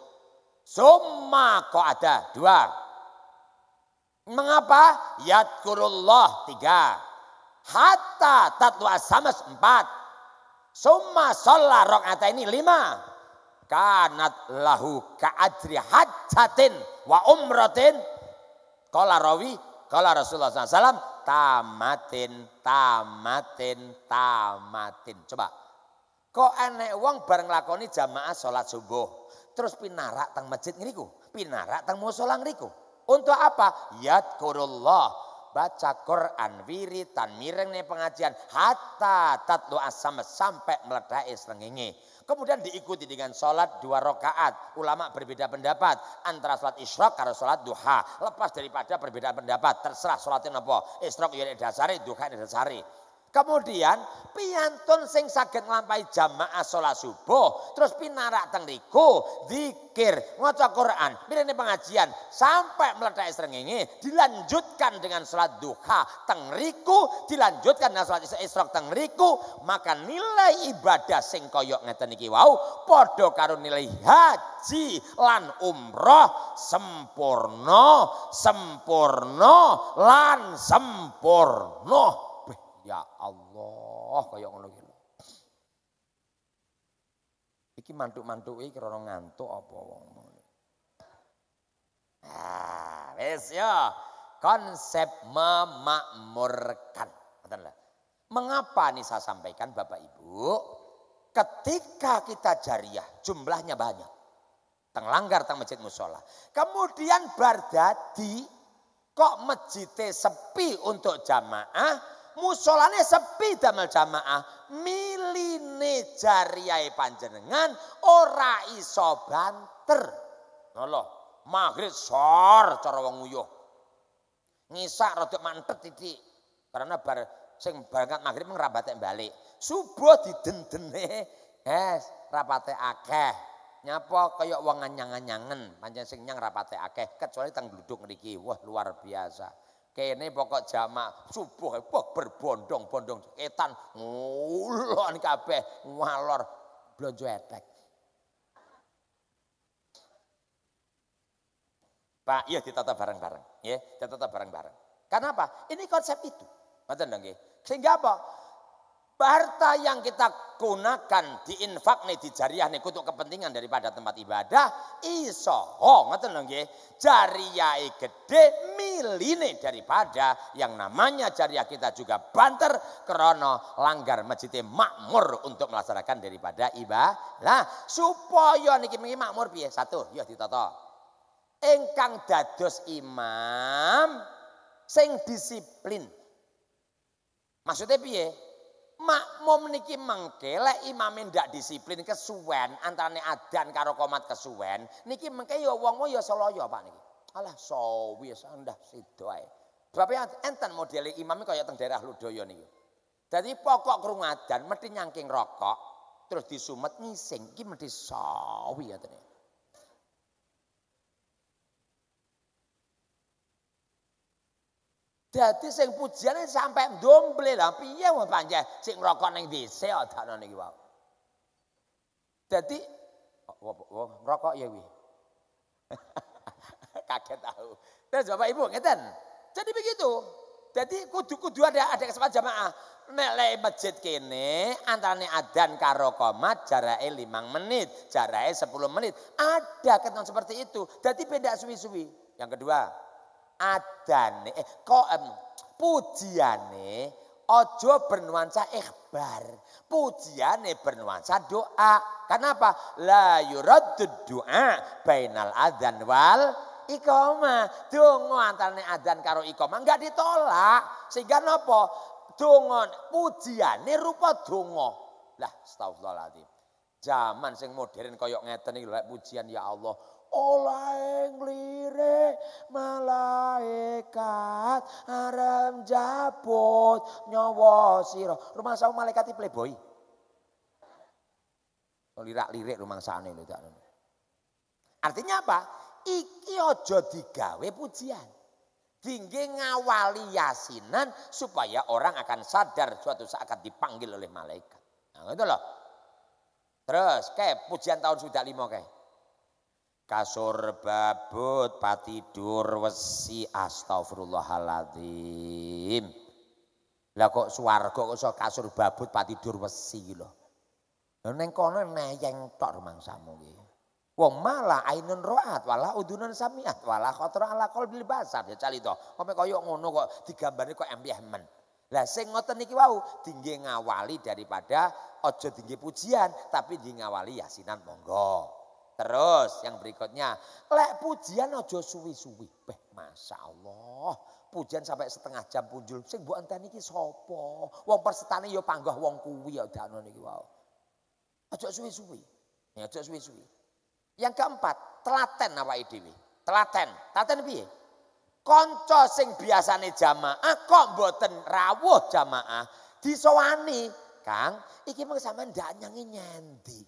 Summa ada Dua. Mengapa? Yadkurullah. Tiga. Hatta tatwa samas. Empat. Summa sholat rokata ini. Lima. Kanat lahu ka'adri hajatin wa umratin. Kola rawi kalau Rasulullah SAW tamatin, tamatin, tamatin. Coba. Kok enek wong bareng lakoni jamaah sholat subuh. Terus pinarak tang masjid ngriku, pinarak tang musola ngriku. Untuk apa? Yadkurullah baca Quran, wiritan, mireng nih pengajian, hatta tatlu asam sampai meledak serengenge. Kemudian diikuti dengan sholat dua rakaat. Ulama berbeda pendapat antara sholat isyrok karo sholat duha. Lepas daripada perbedaan pendapat, terserah sholatnya apa, Isyrok ya dasari, duha yang dasari. Kemudian piantun sing saged nglampahi jamaah sholat subuh, terus pinarak teng niku, zikir, maca Quran, mirene pengajian sampai meledak srengenge, dilanjutkan dengan sholat duha teng dilanjutkan dengan sholat isrok teng riku, maka nilai ibadah sing koyok ngeten iki wau padha karo nilai haji lan umroh sempurna, sempurna lan sempurna ya Allah kaya ngono ki. Iki mantuk ini krana ngantuk apa wong ngono. Ah, ya. Konsep memakmurkan. Mengapa nih saya sampaikan Bapak Ibu? Ketika kita jariah jumlahnya banyak. Teng langgar teng masjid musola. Kemudian bardadi kok masjidnya sepi untuk jamaah musolane sepi damel jamaah miline jariyae panjenengan ora iso banter Allah maghrib sor cara wong uyuh ngisak rodok mantet titik karena bar sing berangkat maghrib ngrabate balik subuh didendene es rapate akeh nyapa kaya wong anyang-anyangen pancen sing nyang rapate akeh kecuali tang gluduk mriki wah luar biasa Kene pokok jamak subuh pok berbondong-bondong etan ngulon kabeh ngalor blonjo etek. Pak, iya ditata bareng-bareng, ya, ditata bareng-bareng. Kenapa? Ini konsep itu. Ngoten Sehingga apa? Harta yang kita gunakan di infak nih di jariah nih untuk kepentingan daripada tempat ibadah iso oh nggak tenang ya, jariah gede miline daripada yang namanya jariah kita juga banter krono langgar masjid makmur untuk melaksanakan daripada ibadah nah, supaya nih gimana makmur biaya satu yuk ditoto. engkang dados imam sing disiplin maksudnya piye makmum niki mengke lek imame ndak disiplin kesuwen antarane adan karo komat kesuwen niki mengke ya wong ya selaya Pak niki. Alah sawi so, ya, sandah sido ae. model ya, enten modele imame kaya teng daerah Ludaya niku. Dadi pokok krungu adan mesti nyangking rokok terus disumet ngising iki mesti sawi so, ya, atene. Dadi sing pujiane sampai ndomble lah piye wong Si sing ngrokok ning dhisik adane niki wae. Dadi oh, oh, oh, ngrokok ya kuwi. *laughs* Kaget tahu. Terus Bapak Ibu ngeten. Jadi begitu. Jadi kudu-kudu ada ada kesempatan jamaah. Nek masjid kene antarane adan karo komat jarake 5 menit, jarake 10 menit. Ada ketentuan seperti itu. Jadi beda suwi-suwi. Yang kedua, adane eh, kok em, pujiane ojo bernuansa ikhbar. Pujiane bernuansa doa. Kenapa? La yuraddu doa bainal adzan wal Ikoma, Donga antarané adzan karo ikoma enggak ditolak. Sehingga nopo napa? pujian pujiane rupa donga. Lah astagfirullahalazim. Zaman sing modern koyok ngeten iki lho pujian ya Allah Olaeng lire malaikat arem jabut nyawa siro Rumah saung malaikat playboy. Oh, lirak-lirik rumah sana itu tak. Artinya apa? Iki ojo digawe pujian. tinggi ngawali yasinan supaya orang akan sadar suatu saat akan dipanggil oleh malaikat. Nah, itu loh. Terus kayak pujian tahun sudah lima kayak kasur babut patidur wesi astagfirullahaladzim lah kok swarga kok iso kasur babut patidur wesi lho neng kono nayeng tor mangsamu ki wong malah ainun roat wala udunan samiat wala kotor ala qalbil basar ya calito kok kaya ngono kok digambare kok empiah men lah sing ngoten niki wau tinggi ngawali daripada ojo tinggi pujian tapi di ngawali yasinan monggo Terus yang berikutnya, lek pujian ojo suwi-suwi. Beh, Masya Allah. Pujian sampai setengah jam punjul. Sing mbok enteni iki sopo, Wong persetane yo ya panggah wong kuwi ya nol niki wow, Ojo suwi-suwi. Ya ojo suwi-suwi. Yang keempat, telaten awake dhewe. Telaten. Telaten piye? Konco sing biasane jamaah kok mboten rawuh jamaah disowani, Kang, iki mung sampean ndak nyangi nyendi.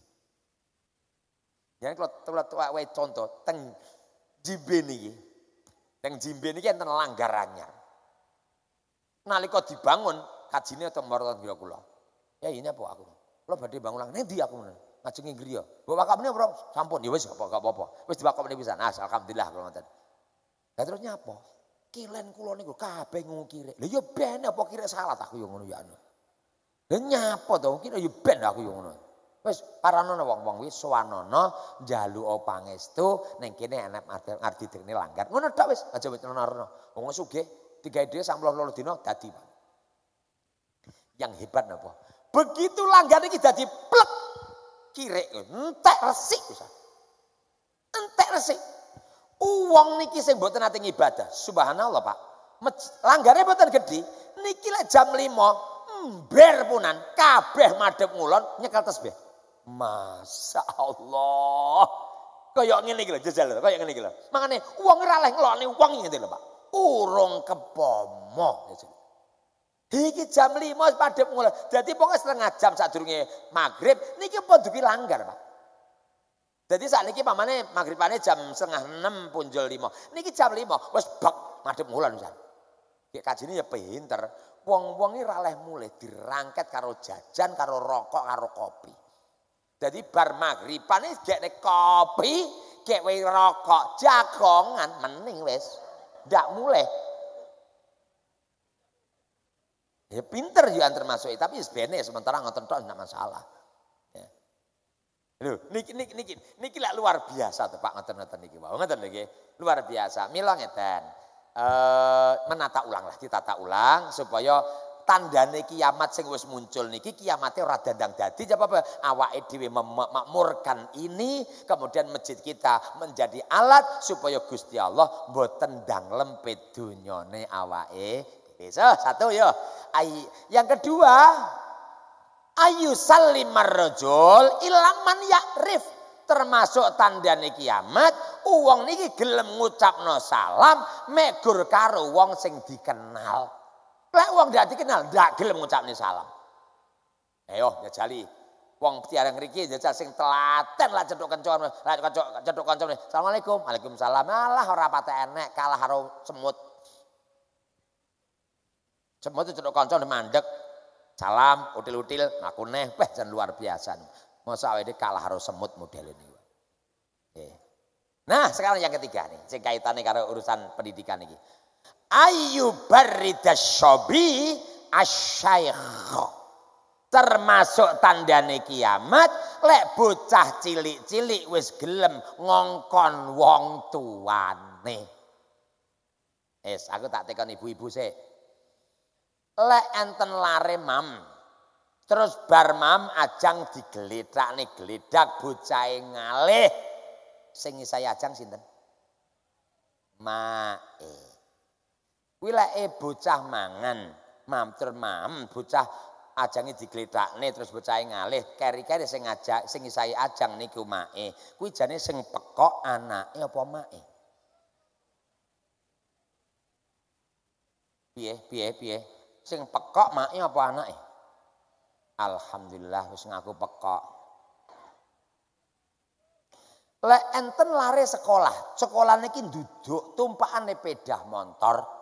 Yang kalau tulah tua wae contoh, teng jimbe niki, teng jimbe niki enten langgar anyar. Nalika dibangun kajine teng marang kula kula. Ya ini apa aku? Lo berarti bangun nang dia aku ngono? Ngajeng ing griya. Bapak ini apa? Sampun ya wes apa gak apa-apa. Wis ini bisa? Nah, alhamdulillah kalau ngoten. Lah terus nyapa? Kilen kula nih, kabeh ngukire. Lah ya ben apa kira salah aku yang ngono ya. Anu. Lah nyapa tau, Kira yo ya ben aku yang ngono. Wis paranono wong-wong wis opang njaluk pangestu ning kene enek ngarti ini langgar. Ngono tok wis aja wis nono. Wong sugih tiga dhewe sak mloh loro dina dadi. Yang hebat napa? Begitu langgar iki dadi plek kirek entek resik bisa. Entek resik. Uang niki sing mboten ate ibadah. Subhanallah, Pak. Langgare mboten gedhi. Niki lek jam 5 ember punan kabeh madhep ngulon nyekel tasbih. Masya Allah. Kayak ngene iki lho jajal kayak ngene iki lho. Mangane wong ora leh ngelokne wong ngene lho, Pak. Urung kepomo gitu. Iki jam 5 padhep mulai. Dadi pokoknya setengah jam sadurunge maghrib. niki pun duki langgar, Pak. Jadi saat ini pamane magribane jam setengah enam punjul lima. Niki jam lima, wes bak madep mulan usan. Kayak ini ya pinter. Wong wong ini raleh mulai dirangket karo jajan, karo rokok, karo kopi. Jadi bar magribane gekne kopi, kayak we rokok, jagongan mending wes, tidak mulai. Ya pinter juga ya termasuk, tapi ya sebenarnya sementara nggak tok ada masalah. Ya. Lho, niki niki niki niki lah luar biasa tuh Pak ngoten-ngoten niki wae. Ngoten niki luar biasa. Mila ngeten. Eh menata ulang lah, kita tata ulang supaya tandane kiamat sing wis muncul niki kiamate ora dandang dadi apa awake dhewe memakmurkan ini kemudian masjid kita menjadi alat supaya Gusti Allah mboten danglempit dunyane awake dhewe. So, satu yo ya. yang kedua ayu salim marrojol ilaman yakrif termasuk tanda kiamat uang niki gelem no salam megur karo wong sing dikenal Lek wong gak dikenal, gak gelem ngucapne salam. Ayo jajali. Wong tiarang ngriki jajal sing telaten lah cedok kencoan, lah cedok cedok kencoan. Assalamualaikum. Waalaikumsalam. Alah ora pate enek kalah karo semut. Semut itu cedok kanca mandek. Salam, util-util, aku neh, *laughs* wah luar biasa. Masa awake kalah haru semut model ini. Nah, sekarang yang ketiga nih, sing kaitane karena urusan pendidikan iki ayyubarridasyabi asyaikh termasuk tandane kiamat lek bocah cilik-cilik wis gelem ngongkon wong tuane es aku tak tekan ibu-ibu sih lek enten lare mam terus bar mam ajang digeledak nih gelidak bocahe ngalih sing saya ajang sinten mae eh. Wilake bocah mangan, mamter mam, bocah ajange nih terus bocahe ngalih, keri-keri sing ngajak sing isai ajang niku mae. kui jane sing pekok anake apa mae? Piye, piye, piye? Sing pekok mae apa eh? Alhamdulillah wis ngaku pekok. Le enten lari sekolah, kin duduk, tumpahan nih pedah montor.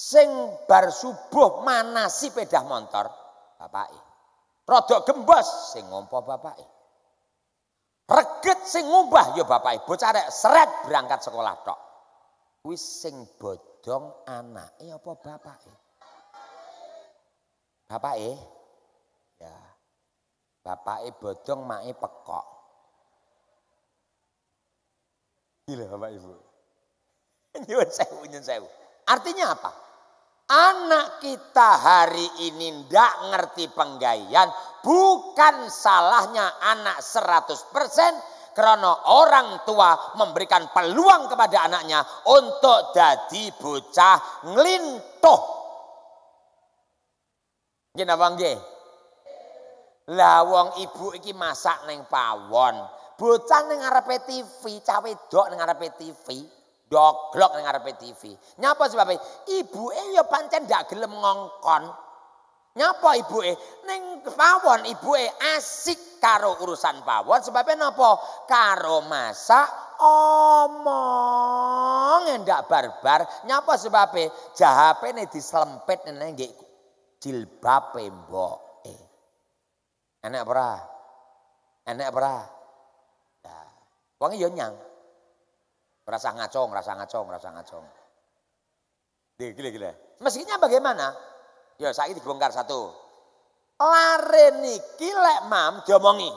Sing bar subuh si pedah motor bapake. Rodok gembos sing ngompo bapake. Reget sing ngubah yo ya bapake. Bocah rek seret berangkat sekolah tok. Wis sing bodong anak, anake apa bapak Bapake? Ya. Bapake bodong, make pekok. Gila Bapak Ibu. *laughs* Nyuwun sewu, nyuwun sewu. Artinya apa? anak kita hari ini ndak ngerti penggaian bukan salahnya anak 100% karena orang tua memberikan peluang kepada anaknya untuk jadi bocah ngelintuh. Gini apa nggih? Lah ibu iki masak neng pawon, bocah neng ngarepe TV, cawe dok neng ngarepe TV doglok dengar ngarepe TV. Nyapa ibu eh ya pancen gak gelem ngongkon. Nyapa ibu eh neng pawon eh asik karo urusan pawon sebabnya napa? Karo masak omong ndak barbar. Nyapa sebabe? Jahapene neng nang nggih bape mboke. Enak ora? Enak ora? Nah, wong yo nyang. Rasa ngacong, rasa ngacong, rasa ngacong. Gila-gila. Mestinya bagaimana? Ya saya dibongkar satu. Lare niki lek mam diomongi.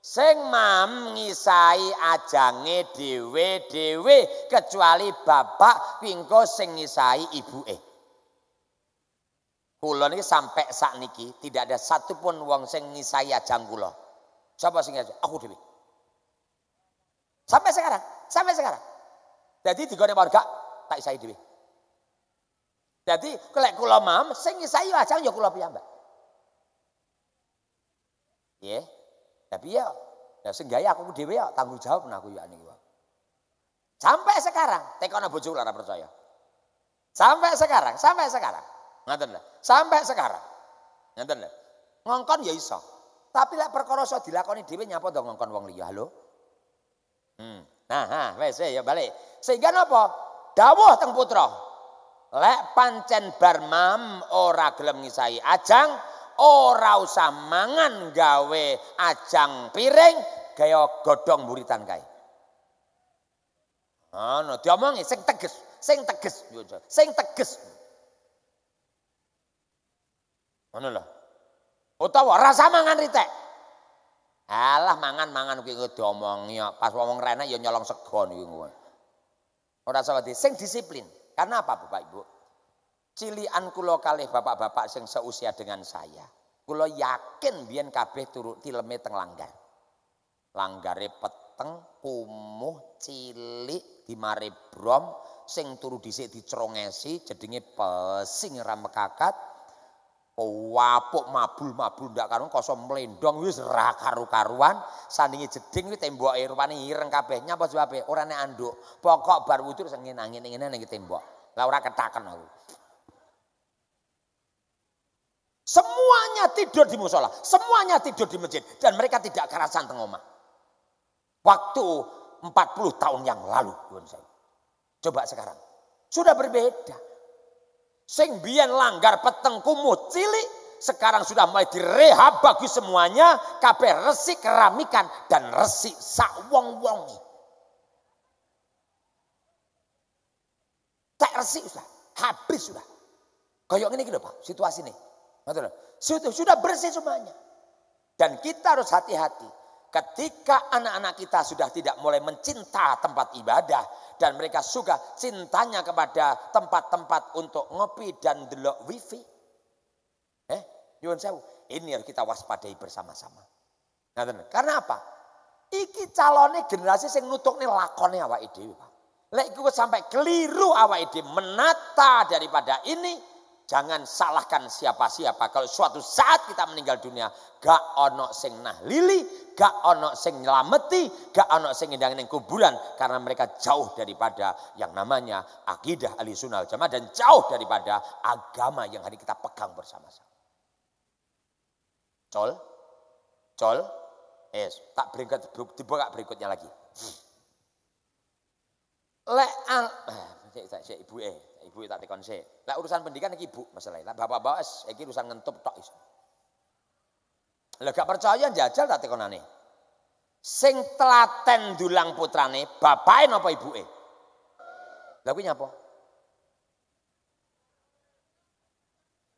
seng mam ngisai ajange dewe dewe kecuali bapak pingko seng ngisai ibu e. Pulau niki sampai saat niki tidak ada satupun wong seng ngisai ajang kula. Siapa seng ngisai? Aku dewe. Sampai sekarang. Sampai sekarang. Jadi digoreng warga tak isai dewi. Jadi kalau kulo mam sing isai wajang ya kula piyambak. Nggih. Tapi ya ya sing aku dewi ya tanggung jawab nek aku ya gua. Sampai sekarang tekanan bujuk lara percaya. Sampai sekarang, sampai sekarang. Ngoten lah Sampai sekarang. Ngoten lah Ngongkon ya iso. Tapi lah perkara dilakoni dewi nyapa dong ngongkon wong liya. Halo. Hmm. Nah, nah wes ya balik. Sehingga nopo, Dawuh teng putra. Lek pancen barmam ora gelem ngisahi ajang, ora usah mangan gawe ajang piring gaya godhong buritan kae. Ana nah, diomongi sing teges, sing teges, sing teges. Ngono lho. Utawa rasa mangan ritek. Alah mangan-mangan kuwi diomongi pas wong renek ya nyolong sego niku ngono. Ora salah sing disiplin. Karena apa Bapak Ibu? Cilian kula kalih bapak-bapak sing seusia dengan saya. Kula yakin biyen kabeh turu tileme teng langgar. Langgare peteng, kumuh, cilik, dimare brom, sing turu dhisik dicrongesi jadinya pesing ra mekakat, wapuk mabul-mabul ndak karuan kosong mlendong wis ra karu-karuan sandingi jeding iki air rupane ireng kabeh nyapa sebabe ora nek anduk pokok bar wudur sing ngene-ngene ning tembok lah ora ketaken aku Semuanya tidur di musola, semuanya tidur di masjid dan mereka tidak kerasan teng omah. Waktu 40 tahun yang lalu, Coba sekarang. Sudah berbeda. Sing biyen langgar peteng kumut cilik sekarang sudah mulai direhab bagi semuanya kabeh resik keramikan dan resik sak wong wongi tak resik sudah habis sudah kayak ini gitu pak situasi ini sudah bersih semuanya dan kita harus hati-hati Ketika anak-anak kita sudah tidak mulai mencinta tempat ibadah dan mereka suka cintanya kepada tempat-tempat untuk ngopi dan delok wifi. Eh, nyuwun sewu, ini harus kita waspadai bersama-sama. Nah, karena apa? Iki calonnya generasi yang nutuk nih lakonnya awak ide, Pak. Lek sampai keliru awak ide menata daripada ini Jangan salahkan siapa-siapa. Kalau suatu saat kita meninggal dunia, gak ono sing nah lili gak ono sing nyelameti, gak ono sing ngendang ning kuburan karena mereka jauh daripada yang namanya akidah ahli sunnah jamaah dan jauh daripada agama yang hari kita pegang bersama-sama. Col, col, es, tak berikut, dibuka berikutnya lagi. Leang, sik sik sik ibuke, ibuke tak tekon sik. Lah urusan pendidikan iki ibu masalahe. Lah bapak-bapak iki urusan ngentup tok iso. Lah gak percaya jajal tak tekonane. Sing telaten dulang putrane, bapake napa ibuke? Lah kuwi nyapa?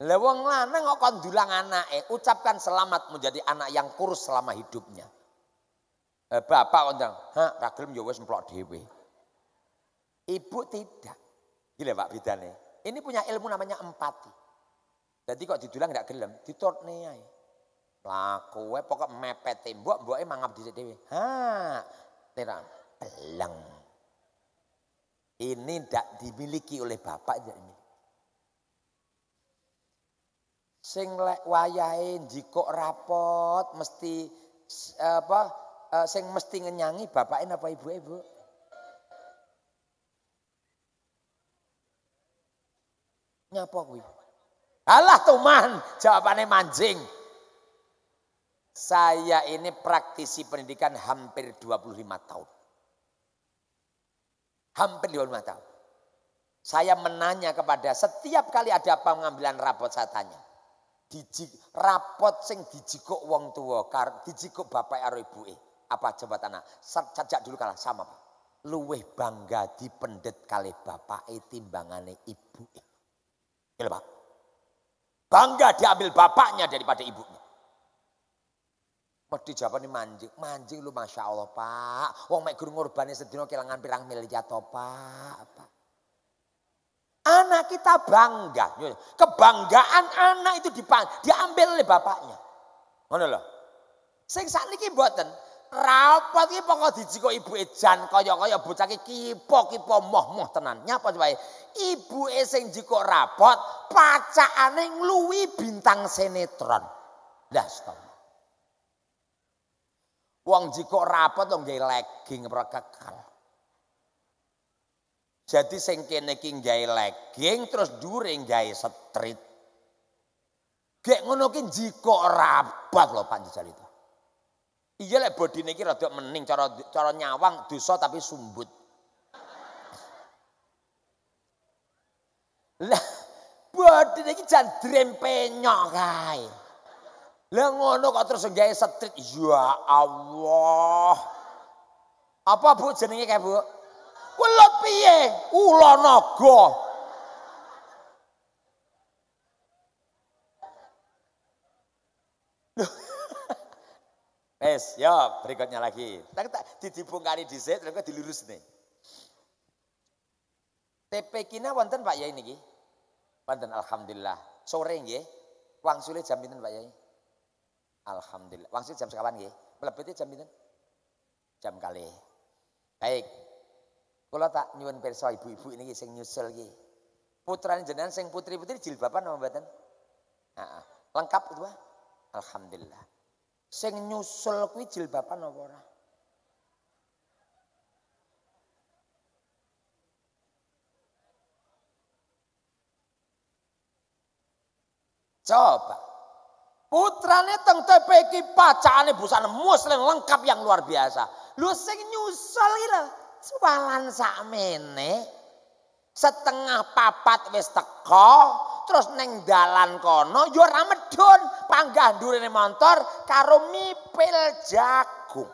Lah wong lanang kok kon dulang anake, ucapkan selamat menjadi anak yang kurus selama hidupnya. Eh, bapak kondang, ha, ragil ya wis mplok dhewe. Ibu tidak. Gila Pak Bidane. Ini punya ilmu namanya empati. Jadi kok didulang tidak gelem, ditorne ae. Laku kowe pokok mepet tembok, mboke mangap dhisik dhewe. Ha, terang beleng. Ini tidak dimiliki oleh bapak tidak ini. Sing lek wayahe rapot mesti apa eh, sing mesti ngenyangi bapaknya apa ibu-ibu? Nyapa kuwi? Alah tuman, jawabannya mancing. Saya ini praktisi pendidikan hampir 25 tahun. Hampir 25 tahun. Saya menanya kepada setiap kali ada pengambilan rapot saya tanya. Diji, rapot sing dijikuk wong tua, kar, dijikuk bapak ibu. Eh. Apa jabatan anak? Sejak dulu kalah sama Luweh bangga dipendet kali bapak timbangane ibu. Pak. Bangga diambil bapaknya daripada ibunya. Wedi jawabane manjing. Manjing lu Masya Allah Pak. Wong mek guru ngorbane sedina kehilangan pirang miliar toh Pak. Pak. Anak kita bangga. Kebanggaan anak itu diambil oleh bapaknya. Mana lho. Sing ini buatan. Rapat iki pokoke dijiko ibuke jan kaya-kaya bocah iki kipo-kipo moh-moh tenan. Nyapa coba e? ibuke sing jiko rapot pacakane ngluwi bintang sinetron. Lah stop. Wong jiko rapot wong gawe legging ora kekal. Jadi sing kene iki gawe legging terus dure gawe setrit. Gek ngono ki jiko rapat lho Pak Jajal itu. Iya lek bodine iki rada mening cara cara nyawang dosa tapi sumbut. Lah bodine iki jan drempenyok kae. Lah ngono kok terus gawe setrit. Ya Allah. Apa Bu jenenge kae Bu? Welut piye? Ulonaga. Es, ya berikutnya lagi. Tak tak didibungkani dhisik terus dilurus nih. TP kina wonten Pak Yai niki? Wonten alhamdulillah. Sore nggih. Wangsule jam pinten Pak Yai? Alhamdulillah. Wangsule jam sekawan nggih? Mlebete jam pinten? Jam kali. Baik. Kula tak nyuwun pirsa ibu-ibu niki sing nyusul iki. Putrane jenengan sing putri-putri jilbaban napa mboten? Heeh. Lengkap itu Pak. Alhamdulillah. Sing nyusul kuwi jilbaban apa ora? Coba. Putrane teng tepe iki pacakane busana muslim lengkap yang luar biasa. Lu sing nyusul iki lho, cualan sakmene. Setengah papat wis teko, Terus neng dalan kono yo ora panggah ndurine motor karo mipil jagung.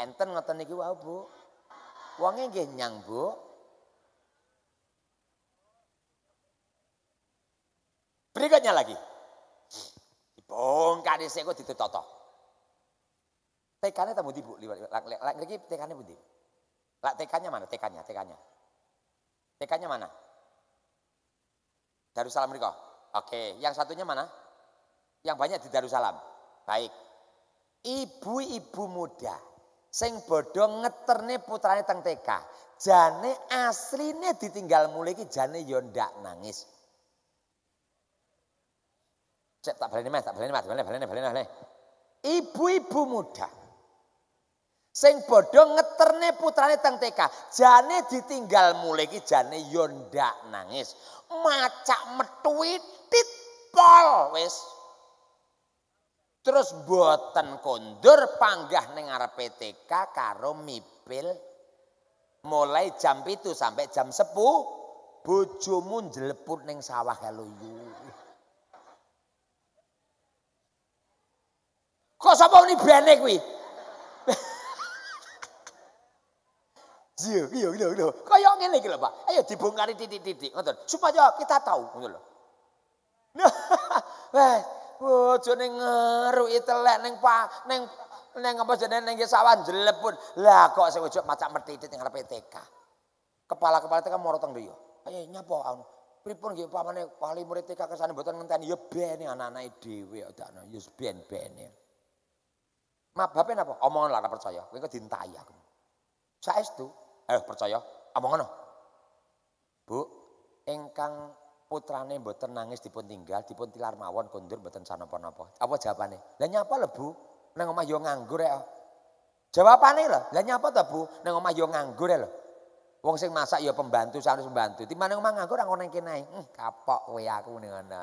Enten ngoten niki wae, Bu. Wonge nggih nyang, Bu. Berikutnya lagi. Dibongkar di sego titu tk Tekannya tamu dibu, bu, niki TK-ne Tekannya Lak TK-nya mana? TK-nya, tk mana? Darussalam niko. Oke, yang satunya mana? Yang banyak di Darussalam. Baik. Ibu-ibu muda sing bodoh ngeterne putranya teng TK. Jane aslinya ditinggal mulai ki jane yondak ya nangis. Cek tak ini mas, tak baleni mas, baleni baleni baleni. Ibu-ibu muda Sing bodoh ngeterne putrane teng TK. Jane ditinggal mulai ki jane Yonda nangis. Macak metui tit wes, wis. Terus boten kondur panggah ning PTK, TK karo mipil mulai jam itu sampai jam 10 bojomu njeleput ning sawah keluyu. Kok sapa uni bene kuwi? Iya, iya, iya, iya. Kayak ngene iki lho, Pak. Ayo dibongkar titik-titik, ngoten. Supaya kita tahu, ngoten lho. Wah, bojone *laughs* eh, ngeruki telek ning pak ning ning apa jenenge ning sawah jelepun. Lah kok sing ojo macak metitit ning ngarepe TK. Kepala-kepala TK moro teng ndiyo. Ayo eh, nyapa anu. Pripun nggih pamane wali murid TK kesane mboten ngenteni ya ben anak-anake dhewe dakno ya ben-bene. bapak napa? Omongan lara percaya. Kowe kok Saya itu eh percaya, apa ngono? Bu, engkang putrane mboten nangis dipun tinggal, dipun tilar mawon kondur mboten sanapa-napa. Apa jawabane? Lah nyapa lho Bu? Nang omah yo nganggur ya. Jawabane lho, lah nyapa ta Bu? Nang omah yo nganggur e lho. Wong sing masak ya pembantu, sanus pembantu. Timane omah nganggur ora ngono kene ae. Hmm, kapok kowe aku ning ngono.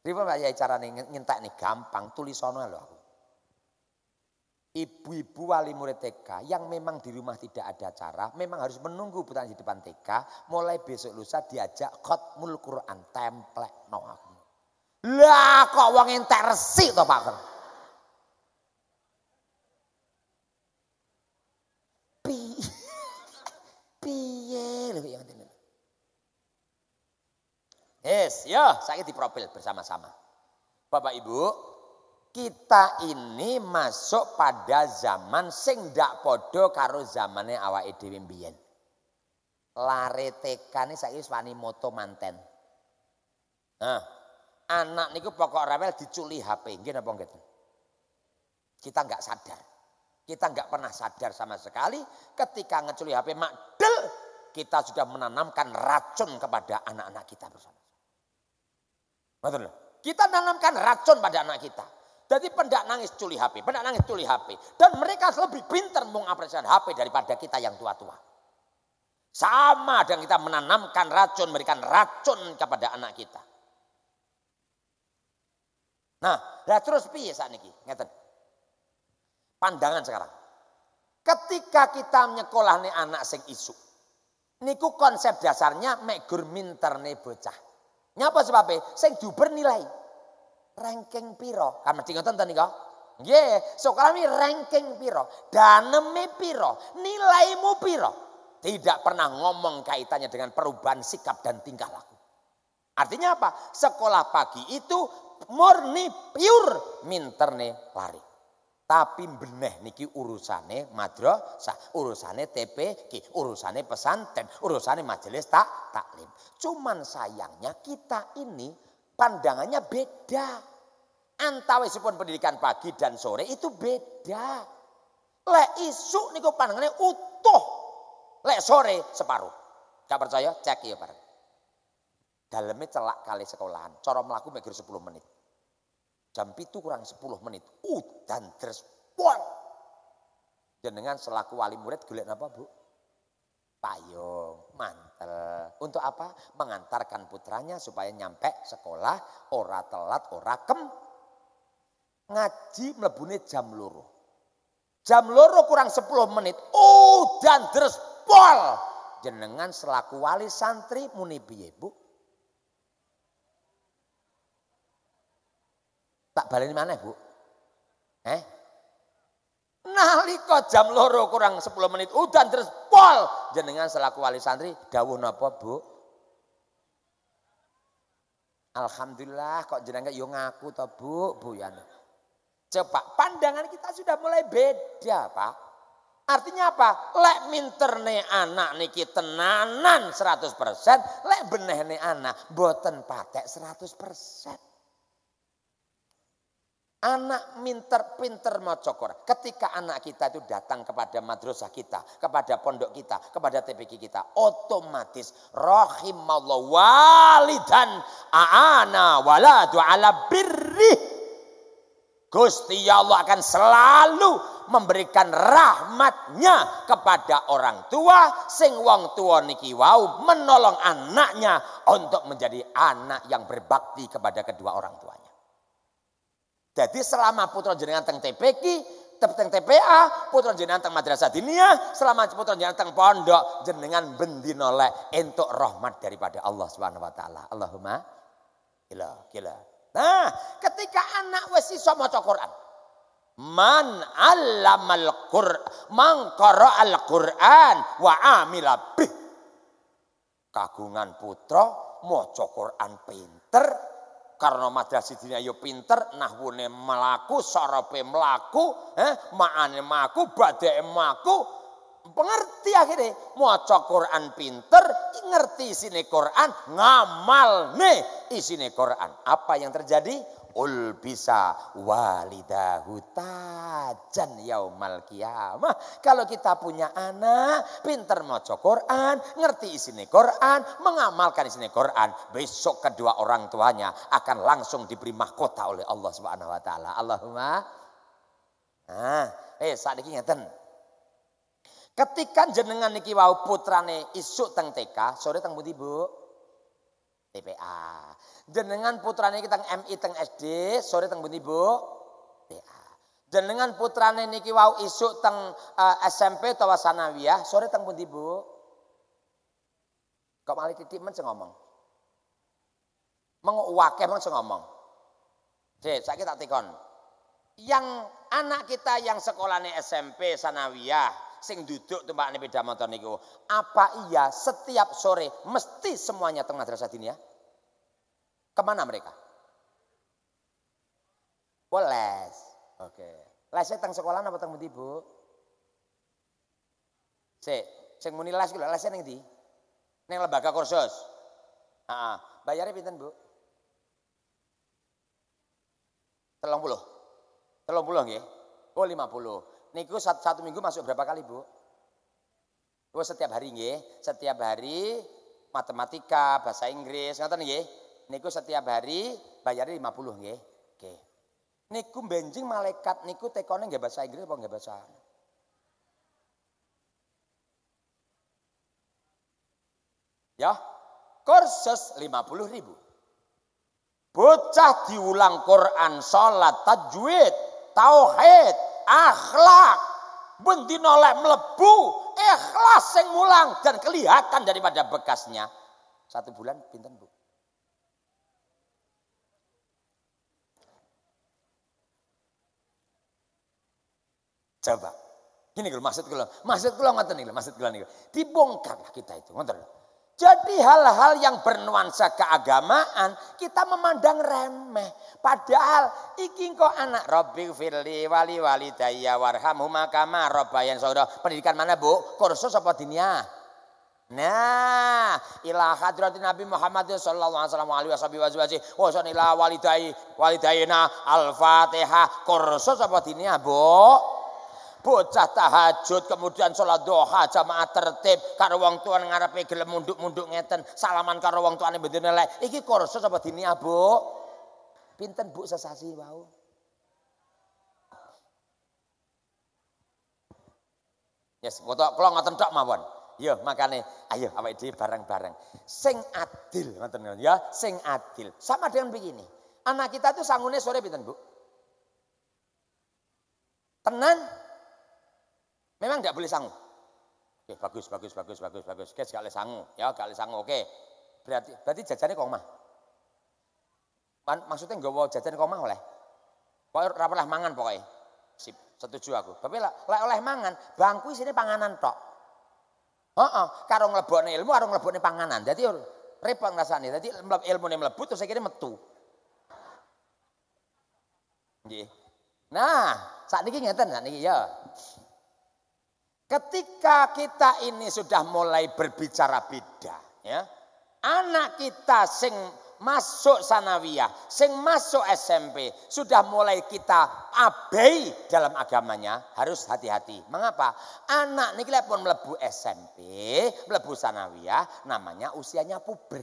Pripun Pak Yai carane nih gampang, tulisono lho aku ibu-ibu wali murid TK yang memang di rumah tidak ada cara, memang harus menunggu putaran di depan TK, mulai besok lusa diajak khotmul Quran, templek no Lah kok wong entek resik to Pak? Pi *laughs* piye lho yang ngene. Yes, ya saya di profil bersama-sama. Bapak Ibu, kita ini masuk pada zaman sing ndak podo karo zamannya awake dhewe mbiyen. Lare tekane saya wis wani moto manten. Nah, anak niku pokok rewel diculi HP, Gini apa tuh? Kita nggak sadar. Kita nggak pernah sadar sama sekali ketika ngeculi HP makdel kita sudah menanamkan racun kepada anak-anak kita Betul. Kita menanamkan racun pada anak kita. Jadi pendak nangis culi HP, pendak nangis culi HP. Dan mereka lebih pintar mengapresiasi HP daripada kita yang tua-tua. Sama dengan kita menanamkan racun, memberikan racun kepada anak kita. Nah, lah terus piye saat niki? Ngeten. Pandangan sekarang. Ketika kita menyekolah nih anak sing isu. Niku konsep dasarnya megur minter minterne bocah. Nyapa sebabnya? Sing duper nilai ranking piro? Kamarti ah, ngoten to nika? Nggih, ini ranking piro, daneme piro, nilaimu piro. Tidak pernah ngomong kaitannya dengan perubahan sikap dan tingkah laku. Artinya apa? Sekolah pagi itu murni pure minterne lari. Tapi benih niki urusane madrasah, urusane TPK, urusane pesantren, urusane majelis tak taklim. Cuman sayangnya kita ini pandangannya beda antawisipun pendidikan pagi dan sore itu beda. Lek isuk niku pandangannya utuh. Lek sore separuh. Gak percaya? Cek ya bareng. Dalamnya celak kali sekolahan. Cara melaku mikir 10 menit. Jam itu kurang 10 menit. dan terus. Pol. dengan selaku wali murid golek apa bu? payung, mantel. Untuk apa? Mengantarkan putranya supaya nyampe sekolah, ora telat, ora kem, ngaji melebuni jam loro. Jam loro kurang 10 menit. Oh dan terus pol. Jenengan selaku wali santri muni biye bu? Tak balik mana bu? Eh? Nalika jam loro kurang 10 menit udan oh, terus pol jenengan selaku wali santri dawuh napa bu? Alhamdulillah kok jenengan yo ngaku to bu, bu yana. Coba pandangan kita sudah mulai beda Pak. Artinya apa? Lek minter ne anak niki tenanan 100%, lek ne anak boten patek 100%. Anak minter pinter mau Quran. Ketika anak kita itu datang kepada madrasah kita, kepada pondok kita, kepada TPK kita, otomatis rahimallahu walidan aana waladu ala birrih Gusti Allah akan selalu memberikan rahmatnya kepada orang tua sing wong tua niki wau menolong anaknya untuk menjadi anak yang berbakti kepada kedua orang tuanya. Jadi selama putra jenengan teng TPK, teng TPA, putra jenengan teng madrasah dinia, selama putra jenengan teng pondok, jenengan bendino oleh entuk rahmat daripada Allah Subhanahu wa taala. Allahumma ila kila. Nah, ketika anak wis iso maca Quran. Man allamal Qur'an, man al Qur'an wa amila bih. Kagungan putra maca Quran pinter karena madrasah dina yo ya pinter nahwune melaku sarape melaku eh maane maku badhe maku pengerti akhirnya maca Quran pinter ngerti isine Quran nih isine Quran apa yang terjadi ul bisa walidahu tajan yaumal kiamah kalau kita punya anak pinter maca Quran ngerti isine Quran mengamalkan isine Quran besok kedua orang tuanya akan langsung diberi mahkota oleh Allah Subhanahu wa taala Allahumma nah eh saat ini ngeten Ketika jenengan niki wau putrane isuk teng TK, sore teng budi Bu? TPA. Jenengan putrane kita teng MI teng SD, sore teng budi Bu? TPA. Jenengan putrane niki wau isuk teng uh, eh, SMP utawa sanawiyah, sore teng budi Bu? Kok malah titik men ngomong. Mengu wakeh men ngomong. Jadi, saya kita tikon. Yang anak kita yang sekolahnya SMP sanawiyah, sing duduk tempat beda motor niku. Apa iya setiap sore mesti semuanya tengah terasa ini ya? Kemana mereka? Poles. Oh, Oke. Okay. Lesnya sekolah apa tang ibu? Si, seng sing muni les kuwi lesnya ning Neng lembaga kursus. Ah, Bayarnya pinten, Bu? Telung puluh. Telung puluh nggih. Oh, lima puluh niku satu, satu minggu masuk berapa kali bu? Bu oh, setiap hari nggih, setiap hari matematika, bahasa Inggris, ngoten nggih. Niku setiap hari bayarnya 50 nggih. Oke. Niku benjing malaikat niku tekone nggih bahasa Inggris apa nggih bahasa Ya, kursus 50 ribu. Bocah diulang Quran, sholat, tajwid, tauhid, akhlak. Bendino nolak melebu, ikhlas yang mulang dan kelihatan daripada bekasnya. Satu bulan pinten bu? Coba. Gini kalau maksud kalau, maksud kalau ngoten nih, maksud kalau nih. dibongkar kita itu, loh jadi hal-hal yang bernuansa keagamaan kita memandang remeh. Padahal iki kok anak Robi firli wali wali daya warham humakama robayan saudara. Pendidikan mana bu? Kursus apa dinia? Nah, ila hadrat Nabi Muhammad sallallahu alaihi wasallam wa sallam wa oh, sallam ila walidai walidayna al-Fatihah kursus apa dinia, Bu? bocah tahajud kemudian sholat doha jamaah tertib karo wong tuan ngarepe gelem munduk-munduk ngeten salaman karo wong tuane mboten lek iki kursus apa dini ah, bu pinten bu sesasi wau yes moto kula ngoten tok mawon Yo iya, makane ayo awake dhewe bareng-bareng. Sing adil ngoten ya, sing adil. Sama dengan begini. Anak kita tuh sanggulnya sore pinten, Bu? Tenan Memang tidak boleh sangu. Oke, eh, bagus, bagus, bagus, bagus, bagus. Oke, gak boleh sangu. Ya, gak boleh sangu. Oke. Berarti berarti jajannya koma. Maksudnya enggak mau jajan koma oleh. Pokoknya rapalah mangan pokoknya. Sip, setuju aku. Tapi lah oleh mangan, bangku sini panganan tok. Heeh, oh, oh, karo ilmu, karo nglebokne panganan. Jadi repot rasanya. Jadi ilmu ini melebut terus saya kira metu. Nggih. Nah, saat ini nyetan, saat ini ya. Ketika kita ini sudah mulai berbicara beda, ya. Anak kita sing masuk sanawiyah, sing masuk SMP, sudah mulai kita abai dalam agamanya, harus hati-hati. Mengapa? Anak ini pun melebu SMP, melebu sanawiyah, namanya usianya puber.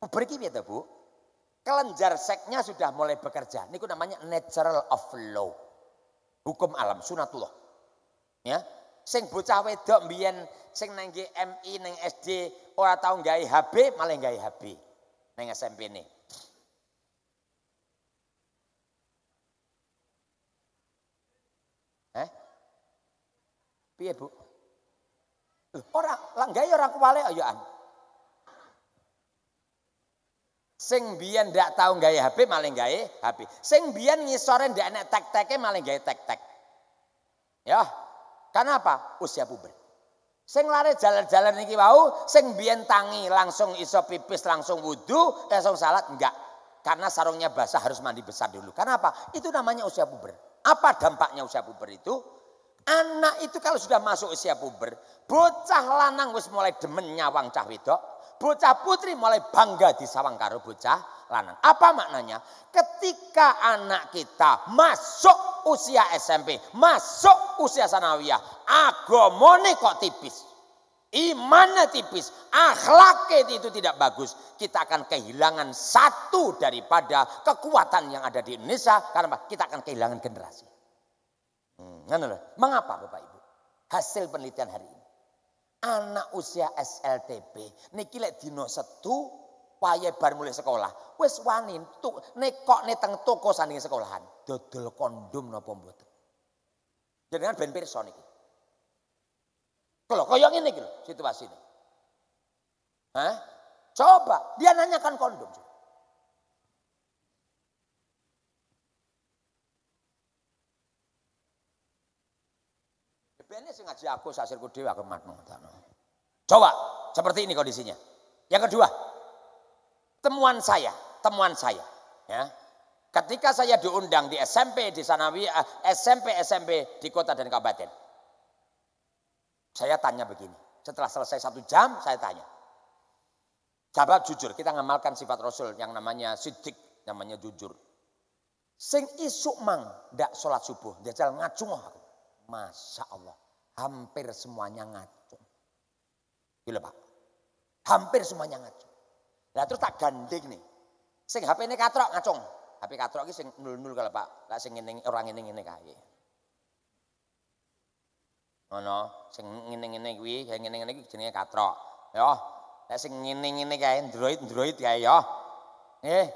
Puber ini ya, Bu? Kelenjar seksnya sudah mulai bekerja. Ini namanya natural of law. Hukum alam sunatullah. Ya, Sing bocah wedok mbiyen sing nanggi MI nang SD ora tau gawe HP malah gawe HP nang SMP ini. Eh? Piye, Bu? Ora langgae ora kuwale ya an Sing biyen ndak tau gawe HP malah gawe HP. Sing biyen ngisore ndak enak tek-teke malah gawe tek-tek. Ya, karena apa? Usia puber. Seng lari jalan-jalan niki wau, seng biyen tangi langsung iso pipis, langsung wudhu, langsung salat enggak. Karena sarungnya basah harus mandi besar dulu. Karena apa? Itu namanya usia puber. Apa dampaknya usia puber itu? Anak itu kalau sudah masuk usia puber, bocah lanang wis mulai demen nyawang cah wedok, Bocah putri mulai bangga sawang karo bocah lanang. Apa maknanya? Ketika anak kita masuk usia SMP, masuk usia sanawiyah, agamone kok tipis. Imannya tipis, akhlaknya itu tidak bagus. Kita akan kehilangan satu daripada kekuatan yang ada di Indonesia. Karena kita akan kehilangan generasi. Hmm, mengapa Bapak Ibu? Hasil penelitian hari ini anak usia SLTP, niki lek dina setu paye bar mulai sekolah wis wani nekokne teng toko saning sekolahan dodol kondom napa mboten jenengan ben pirsa niki kalau yang ini gitu, lho situasine Hah? Coba dia nanyakan kondom. bene sing ngaji aku sasirku dhewe aku matno. Coba seperti ini kondisinya. Yang kedua, temuan saya, temuan saya, ya. Ketika saya diundang di SMP di Sanawi, eh, SMP SMP di kota dan kabupaten. Saya tanya begini, setelah selesai satu jam saya tanya. Jawab jujur, kita ngamalkan sifat Rasul yang namanya sidik, namanya jujur. Sing isuk mang ndak sholat subuh, dia jalan ngacung aku. Masya Allah hampir semuanya ngaco. Gila Pak. Hampir semuanya ngaco. Lah terus tak gandeng nih. Sing HP ini katrok ngaco. HP katrok ini sing nul-nul kalau Pak. Lah sing ngene orang ini ngene kae. no, sing ngene ngene kuwi, sing ngene ngene kuwi jenenge katrok. Ya. Lah sing ngene ngene kae Android Android kae ya. Eh.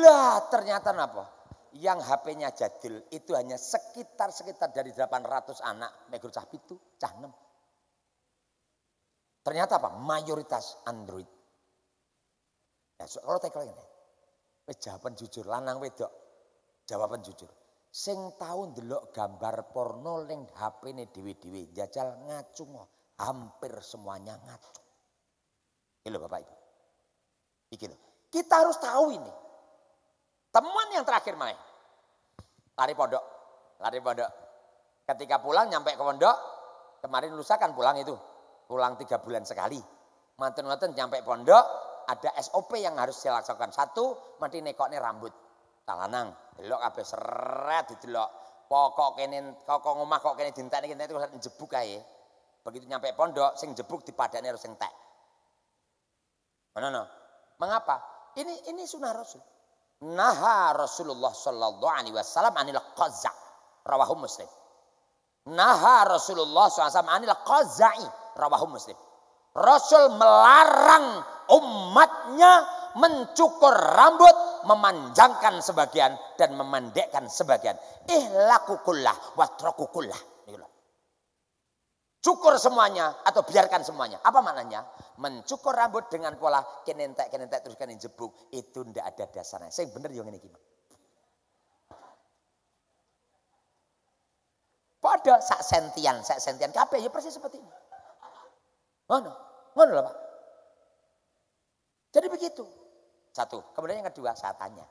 Lah ternyata napa? yang HP-nya jadil itu hanya sekitar-sekitar dari 800 anak megur cah itu cah 6. Ternyata apa? Mayoritas Android. Ya, so, kalau tekel ini, jawaban jujur, lanang wedok, jawaban jujur. Sing tahun dulu gambar porno ning HP ini dewi-dewi, jajal ngacung, hampir semuanya ngacung. Ini loh Bapak Ibu. Iki loh. Kita harus tahu ini teman yang terakhir malah. Lari pondok. Lari pondok. Ketika pulang nyampe ke pondok. Kemarin lusa kan pulang itu. Pulang tiga bulan sekali. Mantun-mantun nyampe pondok. Ada SOP yang harus dilaksanakan. Satu, mati nekoknya rambut. Talanang. Delok kabeh seret delok. Pokok kene kok ngomah kok kene ini. Kita itu jebuk aja. Begitu nyampe pondok sing jebuk dipadane harus sing tek. Mana no? Mengapa? Ini ini sunnah Rasul. Naha Rasulullah sallallahu alaihi wasallam anil qaza. Rawahu Muslim. Naha Rasulullah SAW anil qaza'i. Rawahu Muslim. Rasul melarang umatnya mencukur rambut, memanjangkan sebagian dan memendekkan sebagian. Ihlaku kullah wa kullah cukur semuanya atau biarkan semuanya. Apa maknanya? Mencukur rambut dengan pola kenentek kenentek terus kenen jebuk itu ndak ada dasarnya. Saya bener yang ini gimana? Pada sak sentian, sak sentian kape ya persis seperti ini. Mana? Mana lah Pak. Jadi begitu. Satu. Kemudian yang kedua saya tanya.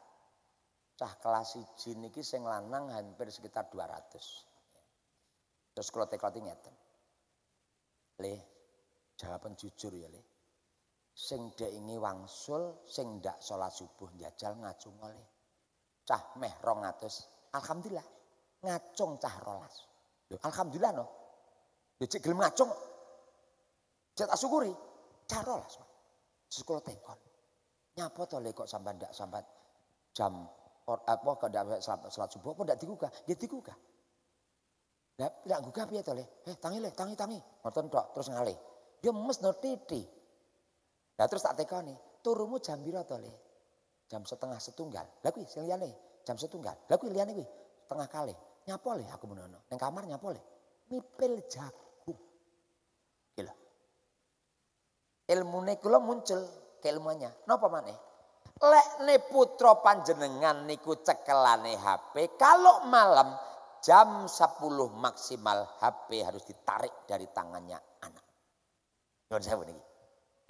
Cah kelas siji ini sing lanang hampir sekitar 200. Terus kalau klote ngeten. Le, jawaban jujur ya Le. Sing ini wangsul, sing ndak sholat subuh jajal ngacung oleh. Cah meh rong atus. Alhamdulillah. Ngacung cah rolas. Alhamdulillah no. Loh, gelem ngacung. Cek suguri Cah rolas. Sekolah tekon. Nyapa to kok sampai ndak sampai jam apa kok ndak sholat subuh kok ndak digugah? Ya digugah. Lah tidak gugah piye to le? Eh tangi le, tangi tangi. Ngoten tok terus ngalih. Dia mes no titi. Lah terus tak tekoni, turumu jam pira to le? Jam setengah setunggal. Lah kuwi sing liyane jam setunggal. Lah kuwi liyane kuwi setengah kali. Nyapo le aku menono. Ning kamar nyapo le? Mipil jagung. Gila. Ilmune kula muncul keilmuannya. Napa maneh? ne putra panjenengan niku cekelane HP. Kalau malam jam 10 maksimal HP harus ditarik dari tangannya anak.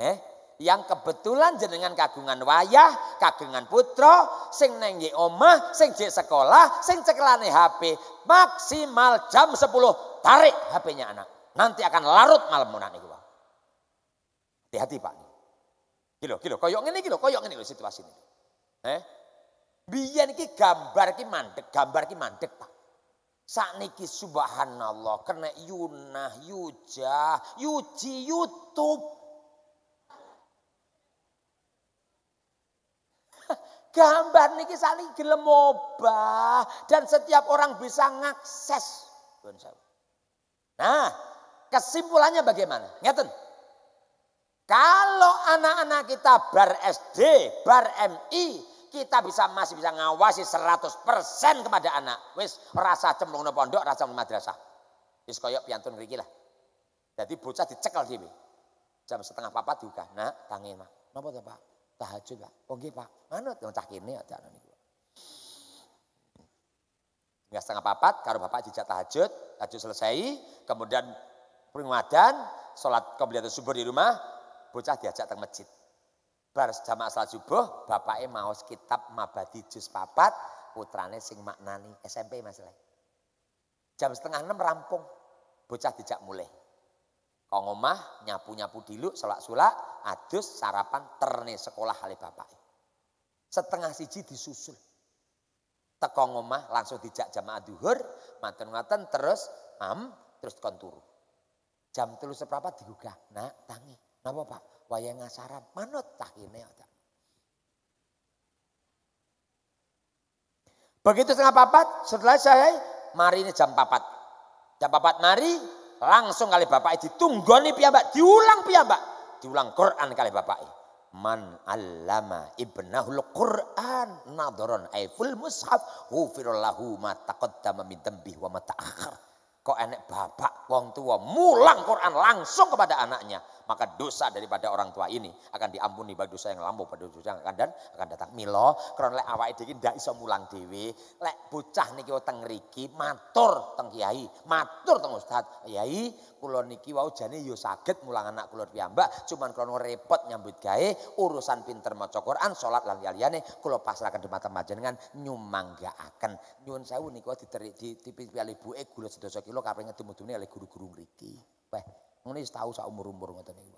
Eh, yang kebetulan jenengan kagungan wayah, kagungan putra, sing nenggi omah, sing jek sekolah, sing ceklani HP, maksimal jam 10 tarik HP-nya anak. Nanti akan larut malam munak niku, Pak. Hati-hati, Pak. Gilo, gilo, koyok ini iki koyok ini situasi ini. Eh? Biyen iki gambar ini mandek, gambar ini mandek, Pak. Sakniki subhanallah kena yunah, yujah, yuji, youtube. *laughs* Gambar niki saling gelemobah dan setiap orang bisa ngakses. Nah, kesimpulannya bagaimana? Ngeten. Kalau anak-anak kita bar SD, bar MI, kita bisa masih bisa ngawasi 100% kepada anak. Wis rasa cemplung pondok, rasa madrasah. Wis koyok piantun mriki lah. Jadi bocah dicekel dhewe. Jam setengah papa juga, nak tangi mak. Napa to, Pak? Tahajud, Pak. Oh nggih, Pak. Manut yang cah kene ada anak niku. Nggak setengah papat karo bapak jejak tahajud, tahajud selesai, kemudian peringatan, sholat, salat subuh di rumah, bocah diajak teng masjid. Bar jamaah salat subuh, bapaknya maos kitab Mabadi Juz Papat, putrane sing maknani SMP Mas Le. Jam setengah enam rampung, bocah dijak mulai. Kong omah nyapu-nyapu dulu sholat sulak adus sarapan terne sekolah hale bapak. Setengah siji disusul. Tekong omah langsung dijak jamaah duhur, maten-maten terus am terus konturu Jam telu seprapat digugah, nak tangi Napa Pak? Wayang asaran manut ini tak. Begitu setengah papat, setelah saya mari ini jam papat. Jam papat mari, langsung kali bapak ditunggoni piyambak, diulang piyambak, diulang Quran kali bapak. Man allama ibnahul Quran nadoron ay mushaf hufirullahu ma taqaddama min dhanbihi wa ma ta'akhir. Kok enek bapak wong tua mulang Quran langsung kepada anaknya. Maka dosa daripada orang tua ini akan diampuni bagi dosa yang lampau pada dosa yang akan dan akan datang. Milo, karena lek awak ini tidak iso mulang dewi, lek bocah niki teng riki, matur teng kiai, matur teng ustad, Kiai, kulo niki wau jani yo ya sakit mulang anak kula piyambak, cuman krana repot nyambut gawe, urusan pinter maca Quran, salat lan liyane kula pasrahaken nyumang gak akan nyun sewu wau diteri di tipis bu e gula sedasa Kula kaping ngetu-metune oleh guru-guru ngriki. wah, ngene wis tau sak umur-umur ngoten niku,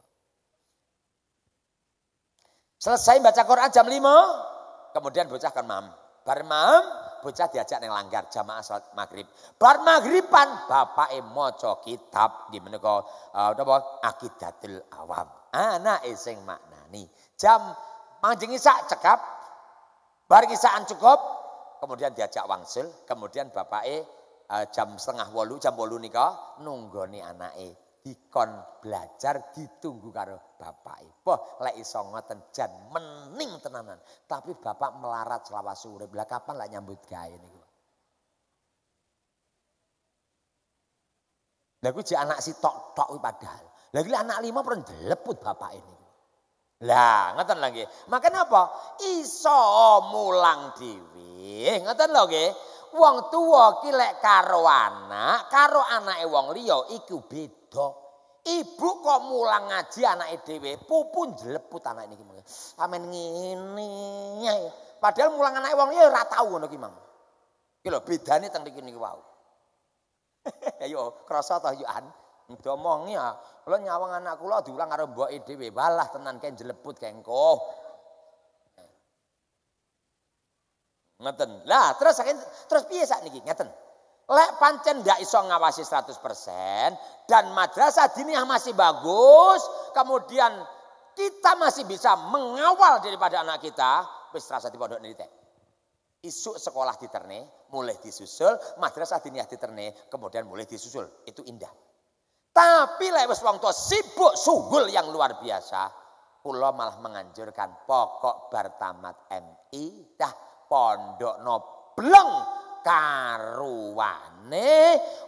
Selesai baca Quran jam 5, kemudian bocah kan mam. Bar mam, bocah diajak neng langgar jamaah salat maghrib. Bar maghriban bapak bapake maca kitab di menika eh, napa bawa akidatul awam. Anak makna maknani. Jam manjing isak cekap, bar isaan cukup, kemudian diajak wangsul, kemudian bapak E uh, jam setengah walu, jam nunggu nika anak e. dikon belajar ditunggu karo bapak ibu lek iso ngoten jan mening tenanan. Tapi bapak melarat selawas sore. Lah kapan lah nyambut gawe nih Lagu si anak si tok tok padahal. Lah anak lima pun jeleput bapak ini. Lah, ngeten lagi. Makanya apa? Iso mulang diwi. Ngeten lagi. nggih. Wong tua kilek lek karo anak, karo anake wong liya iku beda. Ibu kok mulang ngaji anake dhewe, pupu njleput ini niki. Amen ngene. Padahal mulang anake wong liya ora tau ngono ki, Mang. Ki lho bedane teng niki niki wae. Ayo *laughs* ya krasa to yo an. Ndomongi ya, kula nyawang anak kula diulang karo buat dhewe, walah tenan kae jeleput kengkoh. Ngeten. Lah terus terus piye sak niki? Ngeten. Lek pancen ndak iso ngawasi 100% dan madrasah diniyah masih bagus, kemudian kita masih bisa mengawal daripada anak kita, wis rasa di pondok nitik. Isuk sekolah diterne, mulai disusul, madrasah diniyah diterne, kemudian mulai disusul. Itu indah. Tapi lek wis wong tua sibuk sugul yang luar biasa, kula malah menganjurkan pokok bertamat MI dah Pondok bleng karuwane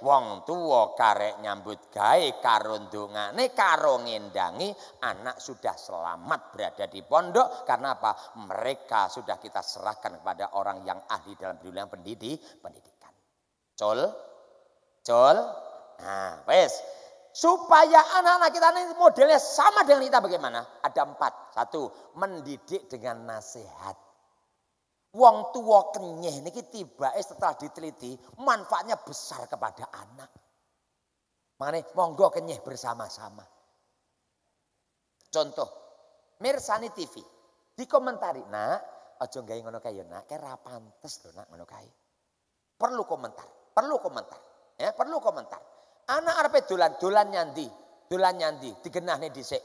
wong tua karek nyambut gawe karo ndongane karo ngendangi anak sudah selamat berada di pondok karena apa mereka sudah kita serahkan kepada orang yang ahli dalam dunia pendidik pendidikan col col nah wes supaya anak-anak kita ini modelnya sama dengan kita bagaimana ada empat satu mendidik dengan nasihat Wong tua kenyeh niki eh setelah diteliti manfaatnya besar kepada anak. Mane monggo kenyeh bersama-sama. Contoh, mirsani TV, dikomentari, nak, aja gawe ngono kae ya, nak, kae ra pantes nak ngono kae. Perlu komentar, perlu komentar. Ya, perlu komentar. Anak arepe dolan, dolan nyandi, dolan nyandi, digenahne dhisik.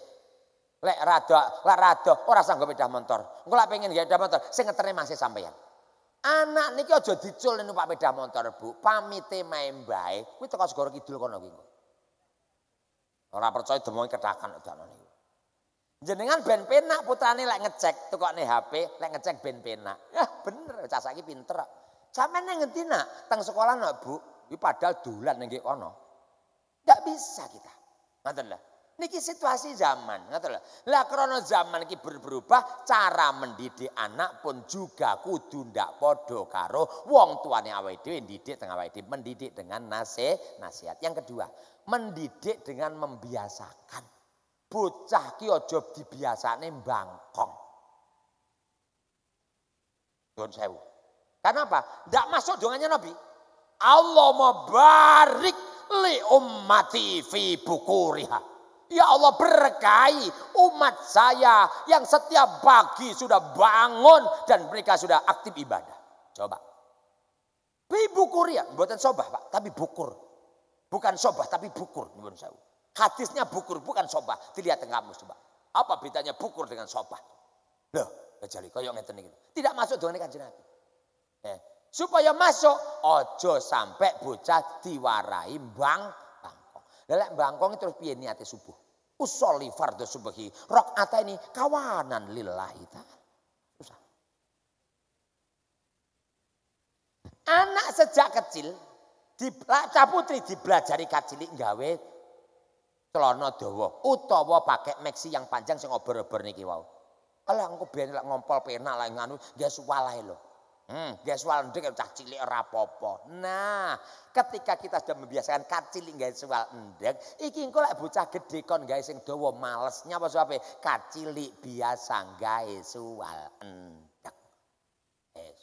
Lek rado, lek rada orang sanggup pindah motor. Enggak lah pengen pindah motor, saya ngeternya masih sampean. Anak nih niki aja dicul numpak pindah motor, Bu. Pamite main bae. Kuwi teko segoro kidul kono kuwi. Orang percaya demoi kedakan udah niku. Jenengan ben penak putrane lek ngecek nih HP, lek ngecek ben penak. Ya bener, cah saiki pinter. Sampeyan nang ngendi nak? Teng sekolah nak, Bu. Iki padahal dolan nengi kono. Ndak bisa kita. Ngoten lah. Niki situasi zaman, lah. Lah krono zaman iki berubah, cara mendidik anak pun juga kudu ndak podo karo wong tuane awake dhewe didik tengah awake dhewe mendidik dengan nase nasihat. Yang kedua, mendidik dengan membiasakan. Bocah ki aja dibiasane bangkong. Don sewu. Karena apa? Ndak masuk dongannya Nabi. Allah mabarik li ummati fi bukuriha. Ya Allah berkahi umat saya yang setiap pagi sudah bangun dan mereka sudah aktif ibadah. Coba. bukur ya, buatan sobah pak, tapi bukur. Bukan sobah tapi bukur. Hadisnya bukur bukan sobah. Dilihat tengah kamu coba. Apa bedanya bukur dengan sobah? Loh, kejali koyok ngeten ini. Tidak masuk dengan ikan Nabi. Eh, supaya masuk ojo sampai bocah diwarai bang bangkong. Lelek bangkong terus harus niatnya subuh. Usoli fardu subuhi. Rokata ini kawanan lillahi ta'ala. Anak sejak kecil di cah putri dibelajari kacilik gawe celana dawa utawa pakai meksi yang panjang sing obor-obor niki wau. Ala engko biyen lek ngompol penak lek nganu nggih suwalahe lho. Hmm, guys wal ndek cah cilik ora apa Nah, ketika kita sudah membiasakan cah cilik guys wal ndek, iki engko lek bocah gedhe kon guys sing dawa malesnya apa sapa cah cilik biasa guys sual ndek. Yes.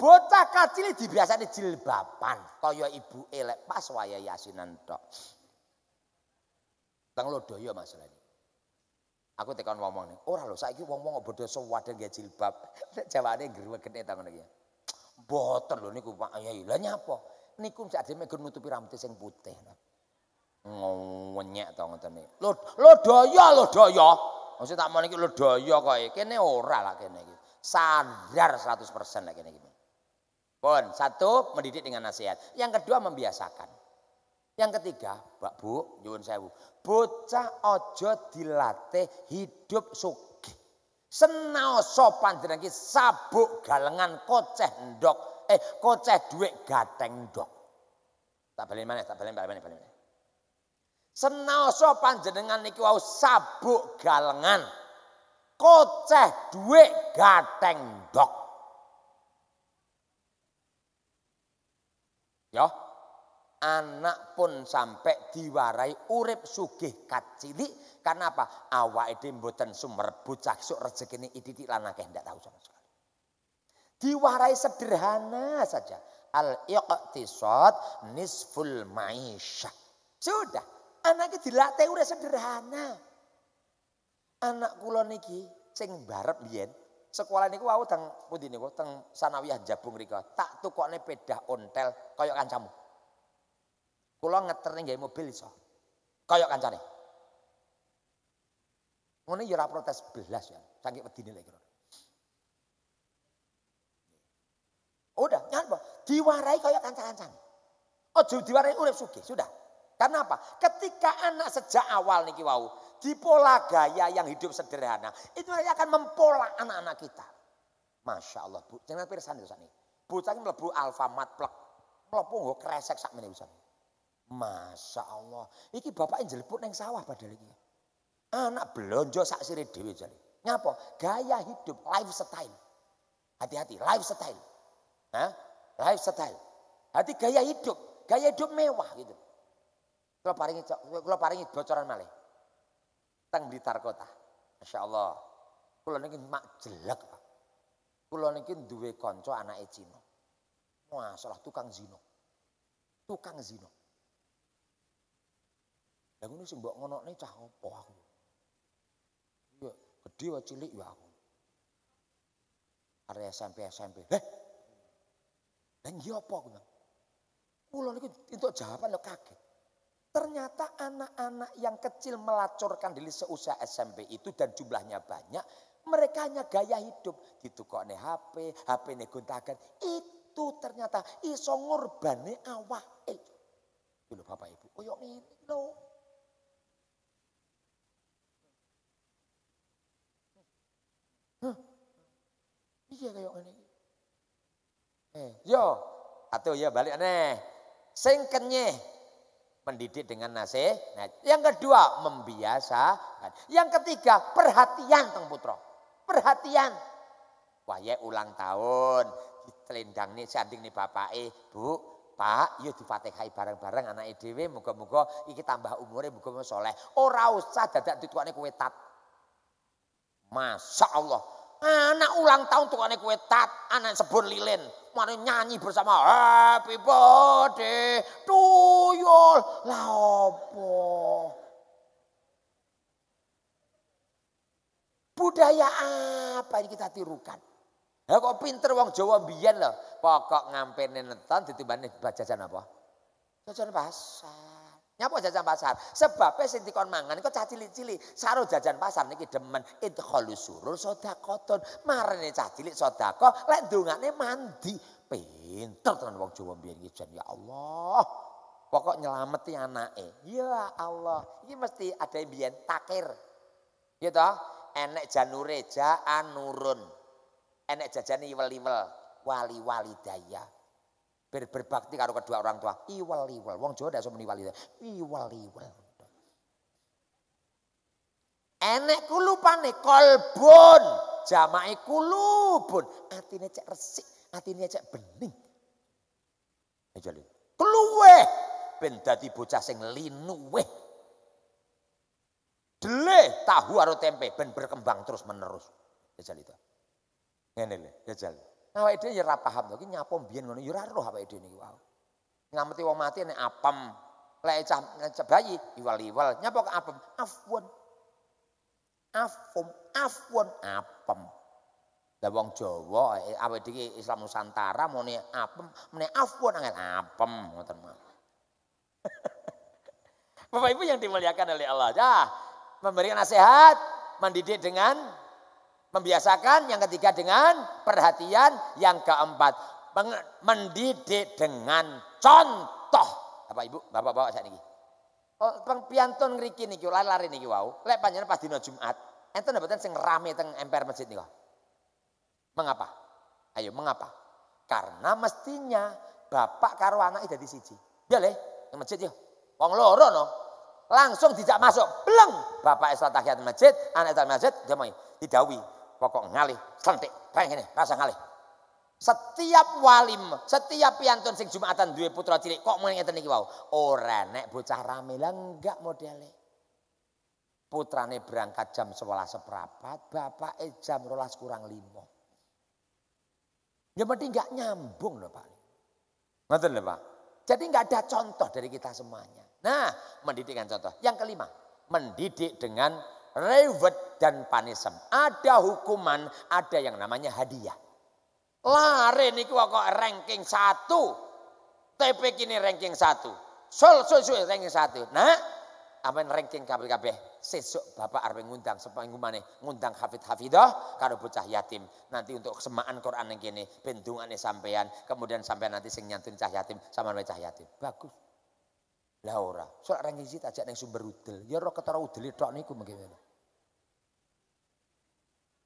Bocah kacil dibiasani jilbaban kaya ibu elek pas waya yasinan tok. Teng lodaya masalahnya. Aku tekan ngomong nih, ora lho saiki wong-wong kok bodho sewadah nggih jilbab. *laughs* Nek jawane grewegete ta ngono iki. Mboten lho niku Pak Yai. Iya. Lah nyapa? Niku sakjane megun nutupi rambut sing putih. Ngenyek ta ngoten niku. lo lho daya lho daya. Maksud tak meniki lho daya kok kene ora lah kene iki. Sadar 100% lah kene iki. pon satu mendidik dengan nasihat, yang kedua membiasakan. Yang ketiga, Mbak Bu, nyuwun sewu. Bocah ojo dilatih hidup suki. Senau sopan jenengi sabuk galengan koceh ndok, eh koceh duit gateng ndok. Tak balik mana, tak mana balik mana. Senau sopan jenengan niki wau sabuk galengan koceh duit gateng ndok. Ya, anak pun sampai diwarai urip sugih kacili karena apa awak itu ide mboten sumerebut caksuk ini ididik lan akeh tidak tahu sama sekali diwarai sederhana saja al iqtisad nisful maisha sudah anaknya dilatih udah sederhana anak kula niki sing barep biyen sekolah niku wau teng pundi niku teng sanawiyah jabung rika tak tukokne pedah ontel kaya kancamu ngeter ngeterne nggawe mobil iso. Kaya kancane. cari. ya ora protes belas ya. canggih wedine lek kira. Udah, nyapa? Diwarai kaya kanca-kancan. Oh, diwarai urip sugih, sudah. Karena apa? Ketika anak sejak awal nih kiwau di pola gaya yang hidup sederhana, itu nanti akan mempola anak-anak kita. Masya Allah, Bu. Jangan pirsan itu sani. Bu ini melebu alfamat, plek. Melebu nggo kresek sak meneh Masya Allah. Iki bapaknya jeliput neng sawah padahal iki. Anak belonjo sak sirih dhewe jare. Ngapa? Gaya hidup, lifestyle. Hati-hati, lifestyle. Hah? Lifestyle. Hati gaya hidup, gaya hidup mewah gitu. Kalau paringi kalau paringi bocoran malih. Teng Blitar kota. Masya Allah. Kalau niki mak jelek, kalau Kulo niki konco anak anake Cina. salah tukang zino. Tukang zino. Lah ngono sing mbok ngonokne cah apa aku. Ya gede wae cilik ya aku. Are SMP SMP. Heh. Lah iki apa aku Kula niku entuk jawaban lho kaget. Ternyata anak-anak yang kecil melacurkan diri seusia SMP itu dan jumlahnya banyak, mereka hanya gaya hidup. gitu Ditukokne HP, HP ne guntakan. Itu ternyata iso ngorbane itu. Lho Bapak Ibu, yuk ini loh. Hah. Iya kaya ngene Eh, yo, atau ya balik aneh. Sing mendidik dengan nasihat. Nah, yang kedua membiasa. Yang ketiga perhatian teng putra. Perhatian. Wah ya ulang tahun. Telendang nih sanding nih bapak ibu, eh. Pak, yuk difatihai bareng-bareng anak dhewe moga-moga iki tambah umurnya moga-moga soleh. Oh, usah dadak dituaknya kue tat. Masya Allah. Anak ulang tahun tuh aneh kue tat, anak sebon lilin. Mana nyanyi bersama happy birthday to you. Budaya apa yang kita tirukan? Ya kok pinter wong Jawa biyen lho. Pokok ngampene neton ditibane jajan apa? Jajan pasar. Nyapa jajan pasar? sebab sing dikon mangan iku cah cilik-cilik. Saro jajan pasar niki demen idkhalu surur sedakoton. Marene cah cilik sedekah, lek ndongane mandi. Pinter tenan wong Jawa mbiyen iki ya Allah. Pokok nyelameti anake. Ya Allah, ini mesti ada yang biyen takir. Ya toh? Enek janure jaan anurun. Enek jajane wali-wali, wali-wali daya bir berbakti karo kedua orang tua. Iwal iwal, wong Jawa ndak meniwal itu. Iwal iwal. Enek kulupane kolbun, jamai kulubun. Atine cek resik, atine cek bening. Ajali. Keluwe ben dadi bocah sing linuweh. Dele tahu karo tempe ben berkembang terus menerus. Jajal itu. Ngene lho, Nah, ide ya rapa paham to, iki nyapa mbiyen ngono, ya roh apa dhewe nih wow. Ngamati wong mati nih apem, lek cah bayi iwal-iwal, nyapa ke apem, afwan. Afum, afwan apem. Lah wong Jawa eh, apa ide Islam Nusantara apam, apem, nih afwan angin apem ngoten mah. *laughs* Bapak Ibu yang dimuliakan oleh Allah, ya, memberikan nasihat, mendidik dengan Membiasakan, yang ketiga dengan perhatian, yang keempat mendidik dengan contoh. Bapak Ibu, Bapak-bapak saya ini? Oh, pang piantun ngriki niki lari-lari niki wau. Lek panjenengan pas dina Jumat, enten mboten sing rame teng emper masjid niku. Mengapa? Ayo, mengapa? Karena mestinya bapak karo anak dadi siji. Ya le, nang masjid ya Wong loro no. Langsung dijak masuk, bleng. Bapak salat tahiyat masjid, anak salat masjid, jamaah. Didawi, pokok ngalih sentik gini, rasa ngalih setiap walim setiap piantun sing jumatan dua putra cilik kok mau ngerti iki wau ora nek bocah rame lah enggak modele putrane berangkat jam 11 seperempat eh jam rolas kurang lima. ya mending enggak nyambung loh Pak ngoten loh Pak jadi enggak ada contoh dari kita semuanya nah mendidik dengan contoh yang kelima mendidik dengan reward dan panisem. Ada hukuman, ada yang namanya hadiah. Lari nih, kok ranking satu. TP kini ranking satu. Sol sol sol ranking satu. Nah, amin ranking kabeh kabeh. Sesuk bapak arep ngundang sepengku mana ngundang Hafid Hafidoh, karo bocah yatim. Nanti untuk kesemaan Quran yang kene bendungane sampean, kemudian sampean nanti sing nyantun cah yatim sama cah yatim. Bagus. Laura. ora, soal ranking siji ajak yang sumber udel. Ya roh ketara udel tok niku mengkene.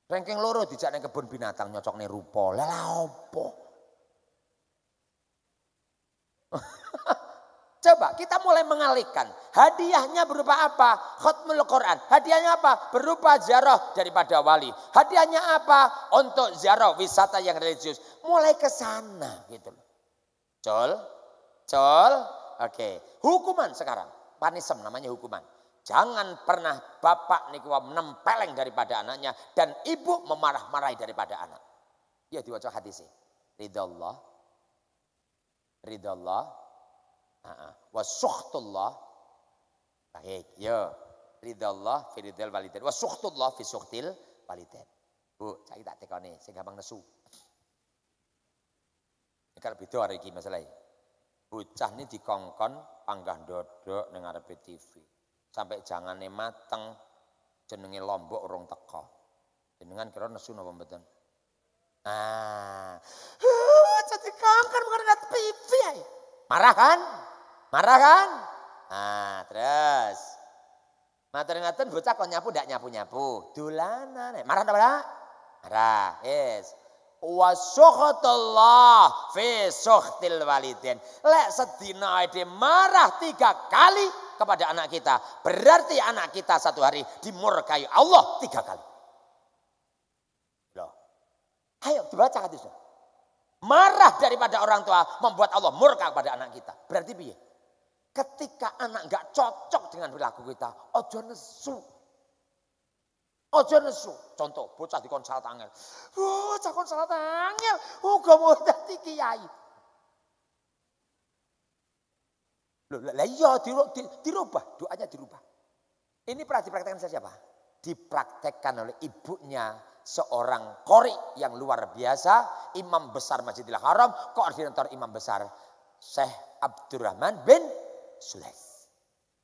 Ranking loro dijak ning kebun binatang nyocok rupa. Lah opo? *laughs* Coba kita mulai mengalihkan. Hadiahnya berupa apa? Khutmul Quran. Hadiahnya apa? Berupa ziarah daripada wali. Hadiahnya apa? Untuk ziarah wisata yang religius. Mulai ke sana gitu loh. Col, col, oke. Okay. Hukuman sekarang. Panisem namanya hukuman. Jangan pernah bapak niku menempeleng daripada anaknya dan ibu memarah-marahi daripada anak. Ya diwaca hadisnya. Ridha Allah. Ridha Allah. Wa Baik, ya. Ridha Allah fi ridhil walidain. Wa suhtullah fi suhtil walidain. Bu, saya tak tekone, saya gampang nesu. kan beda hari ini masalahnya. Bucah ini dikongkon panggah dodok dengan TV sampai jangane mateng jenenge lombok urung teko. Jenengan kira nesu napa mboten? Ah. Uh, jadi kanker bukan kat pipi. Marah kan? Marah kan? Ah, terus. Matur ngaten bocah kok nyapu ndak nyapu-nyapu. Dolanan. Marah ta marah? Marah. Yes. Wa sukhatullah fi sukhtil walidin. Lek sedina ide marah tiga kali kepada anak kita. Berarti anak kita satu hari dimurkai Allah tiga kali. Loh. Ayo dibaca hadisnya. Marah daripada orang tua membuat Allah murka kepada anak kita. Berarti biye. Ketika anak nggak cocok dengan perilaku kita, ojo nesu. Ojo nesu. Contoh, bocah di salah tangel. Bocah kon salah tangel, uga mau jadi kiai. Loh, lah iya dirubah, doanya dirubah. Ini pernah dipraktekkan siapa? Dipraktekkan oleh ibunya seorang kori yang luar biasa, imam besar Masjidil Haram, koordinator imam besar Syekh Abdurrahman bin Sulais.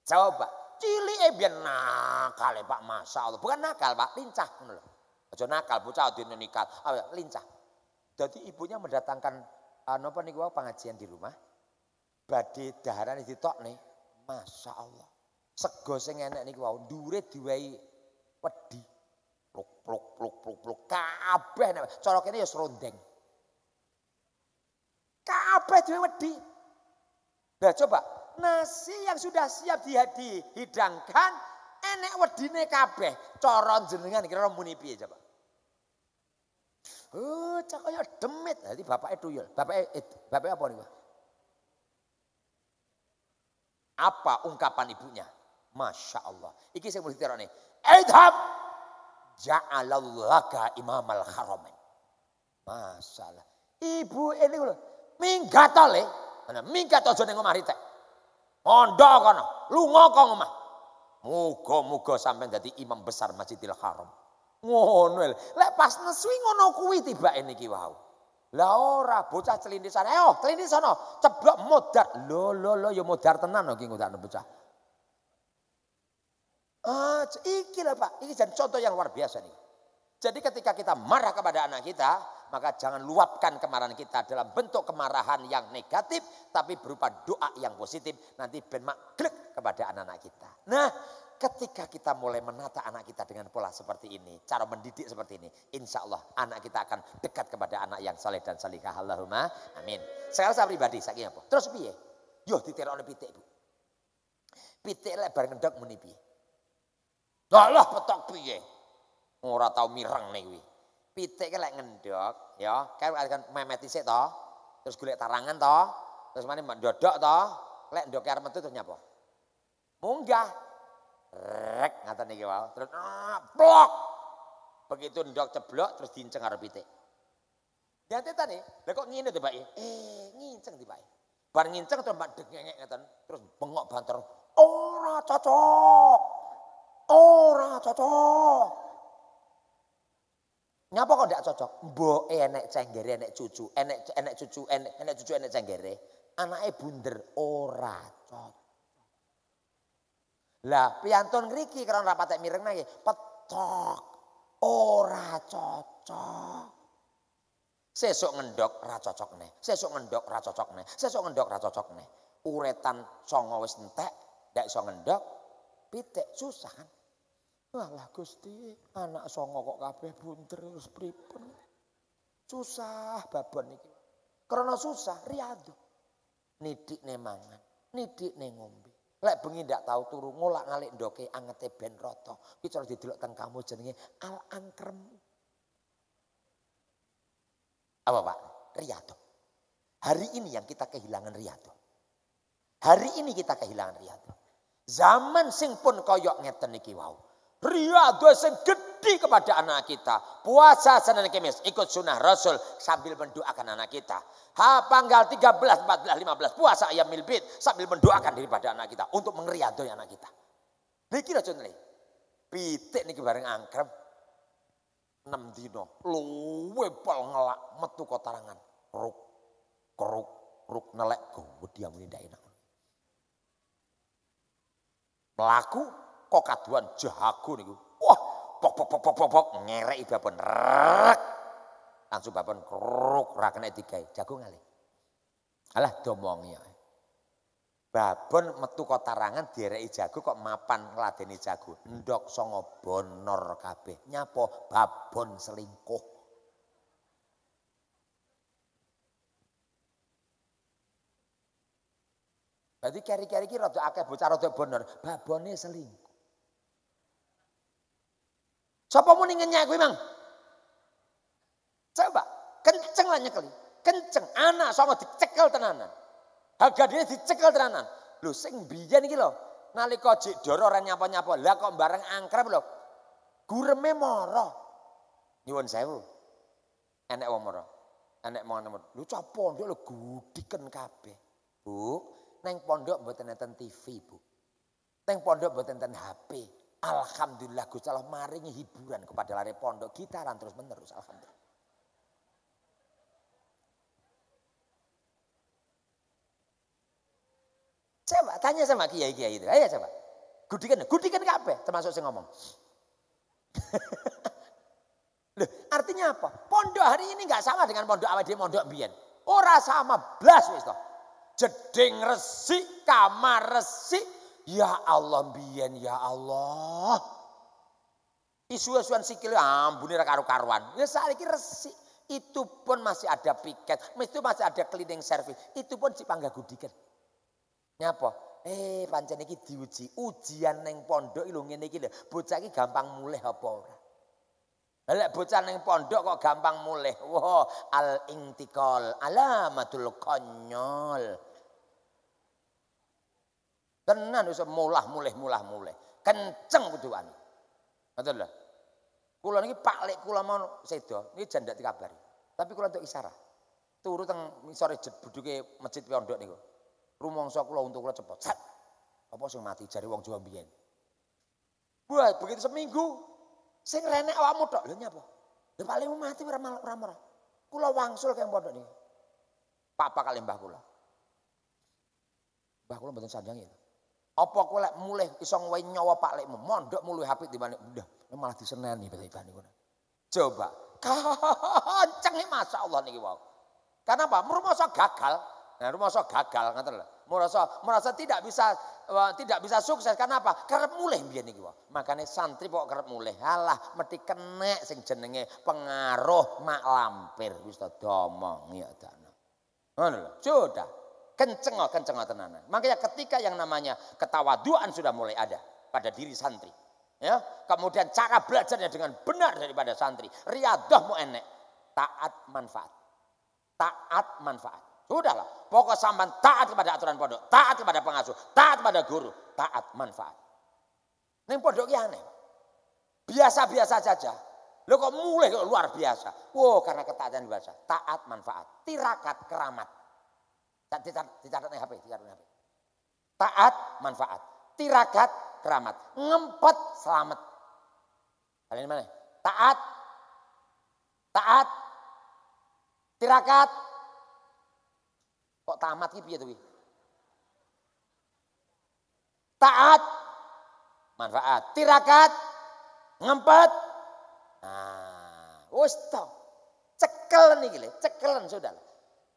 Coba, cilik biar nakal ya Pak, masa Allah. Bukan nakal Pak, lincah. Aja nakal, bocah di nikal, ah, lincah. Jadi ibunya mendatangkan anu apa gua pengajian di rumah badhe daharane ditokne, Masya Allah. Sego sing enek niku wau dure diwehi wedi. Pluk pluk pluk pluk pluk kabeh nek cara kene ya serondeng. Kabeh diwehi wedi. Nah coba nasi yang sudah siap dihidangkan enek wedine kabeh cara jenengan kira muni piye coba. Oh, cak demit. Nanti bapaknya tuyul. Bapaknya, eh, bapaknya apa nih, Pak? Apa ungkapan ibunya? Masya Allah. Iki saya mulai nih. Edhab ja'alallaka imamal haramain. Masalah. Ibu eh, ini lho. Minggat le. Ana minggat aja ning omah ritek. kono, lu ngokong omah. mugo mugo sampai jadi imam besar Masjidil Haram. Ngono lepas neswi ngono kuwi wau. Lah ora bocah celindisan. Ayo eh, oh, celindis sono, ceblok modar. Lo lo lo ya modar tenan kok ngono bocah. Ah, iki lah Pak, ini jadi contoh yang luar biasa nih. Jadi ketika kita marah kepada anak kita, maka jangan luapkan kemarahan kita dalam bentuk kemarahan yang negatif, tapi berupa doa yang positif. Nanti ben maklek kepada anak-anak kita. Nah, Ketika kita mulai menata anak kita dengan pola seperti ini, cara mendidik seperti ini, insya Allah anak kita akan dekat kepada anak yang saleh dan salihah. Allahumma amin. Saya rasa pribadi, saya apa? Terus piye? Yo ditiru oleh pitik bu. Pitik lebar ngedok muni piye? Allah petok piye? Ora tau mirang nih kuwi. Pitik lek ngedok, ya, kayak akan memetik sih toh. terus golek tarangan toh, terus mana dodok toh, lek ngedok arep metu terus nyapa? Munggah, rek ngata nih wau terus ah, blok begitu ndok ceblok terus diinceng arep pitik nyate tani lha kok ngene to Pak eh nginceng di Pak bar nginceng terus mbak dengengek ngeten terus bengok banter ora cocok ora cocok Ngapa kok ndak cocok? Boe enek cenggere, enek cucu, enek enek cucu, enek enek cucu, enek cenggere. Anaknya bunder ora cocok. Lah piantun ngeriki karena rapatnya patek mireng lagi petok ora cocok. Sesok ngendok ra cocok nih. Sesok ngendok ra cocok nih. Sesok ngendok ra cocok nih. Uretan songo wis entek, ndak iso ngendok, Pitek susah kan. Alah Gusti, anak songo kok kabeh bunter terus pripun. Susah babon iki. Karena susah Nidik ne mangan, ne ngombe. Lek bengi ndak tahu turu ngolak ngalik ndoke angete ben roto. Kuwi cara didelok teng kamu jenenge al angkrem. Apa Pak? Riyadh. Hari ini yang kita kehilangan riyadh. Hari ini kita kehilangan riyadh. Zaman sing pun koyok ngeten iki wau. Wow. sing Abdi kepada anak kita. Puasa Senin Kamis. Ikut sunnah Rasul sambil mendoakan anak kita. Ha, panggal 13, 14, 15. Puasa ayam milbit sambil mendoakan daripada anak kita. Untuk mengeriadoi anak kita. Niki contohnya. Pitik niki bareng angkrem. 6 dino. Luwe pol ngelak metu kotarangan. Ruk, keruk, ruk nelek. gue diam ini enak. Pelaku kok kaduan jago nih Wah, pok pok pok pok pok, pok. ngerek babon. Rek. Langsung babon keruk ra jagung digawe. Alah domongnya, Babon metu kok tarangan diereki jago kok mapan ngladeni jago. Ndok songo bonor kabeh. Nyapo babon selingkuh. Berarti kari-kari ki rada akeh bocah rada bener, babone selingkuh. Sapa mau ingin nyak memang? Coba, kenceng lah nyekeli. Kenceng, anak sama dicekel tenanan. Harga dia dicekel tenanan. lu sing biya nih lho, nali jek doro ora nyapa-nyapa, lah kok bareng angkrep lho. Gureme mara. Nyuwun sewu. Enek wong mara. Enek mangan lu cah pondok lo gudikan kape, Bu, neng pondok buat nonton TV, Bu. Neng pondok buat nonton HP. Alhamdulillah Gusti Allah maringi hiburan kepada lare pondok gitaran terus menerus alhamdulillah. Coba tanya sama kiai-kiai itu. Ayo coba. Gudikan, gudikan apa? termasuk saya ngomong. *laughs* Loh, artinya apa? Pondok hari ini nggak sama dengan pondok awal di pondok bian. Ora sama blas wis toh. Jeding resik, kamar resik, Ya Allah biyen ya Allah. Isu-isuan sikil ambune ra karo karuan Ya saiki resik. Itu pun masih ada piket, itu masih ada cleaning service. Itu pun panggah gudikan. Nyapa? Eh pancen ini diuji. Ujian neng pondok lho ngene iki Bocah ini gampang mulai apa ora? Lek bocah pondok kok gampang mulai. Wah, wow, al intikal alamatul konyol. Tenan usah mulah mulih mulah mulih. Kenceng kudu anu. Ngoten kulo Kula niki Pak Lek kula mau sedo, niki janda ndak dikabari. Tapi kula untuk isyarat. Turu teng sore jebuduke masjid pondok niku. Rumangsa kula untuk kula cepet. Sat. Apa sing mati jari wong Jawa biyen. Buat begitu seminggu sing renek awakmu tok. Lha nyapa? Lha paling mati ora malah ora ora. Kula wangsul kang pondok niku. Papa kali mbah kula. Mbah kula mboten sanjang ya. Apa kowe lek mulih iso ngowahi nyawa Pak Lekmu, mondok mulu HP timbang udah malah diseneni tiba-tiba niku. Coba *laughs* kenceng masa Allah niki wow. Karena apa? Merasa gagal. Nah, merasa gagal ngoten Merasa merasa tidak bisa eh, tidak bisa sukses karena apa? Kerep mulih biyen niki wae. Makane santri kok kerep mulih. Halah mesti kena sing jenenge pengaruh mak lampir wis ya, dana. Ngono lho. Sudah. Kenceng oh, kenceng oh Makanya ketika yang namanya ketawaduan sudah mulai ada pada diri santri. Ya, kemudian cara belajarnya dengan benar daripada santri. Riadah mu enek. Taat manfaat. Taat manfaat. Sudahlah. Pokok sampan taat kepada aturan pondok. Taat kepada pengasuh. Taat kepada guru. Taat manfaat. Ini pondoknya aneh. Biasa-biasa saja. Lo kok mulai kok luar biasa. Wow, karena ketaatan biasa. Taat manfaat. Tirakat keramat. Dicatat di HP, dicatat HP. Taat, manfaat. Tirakat, keramat. Ngempet, selamat. Kalian mana? Taat. Taat. Tirakat. Kok tamat ki piye tuh? Taat. Manfaat. Tirakat. Ngempet. Nah, wis cekelan iki le, cekelan saudara.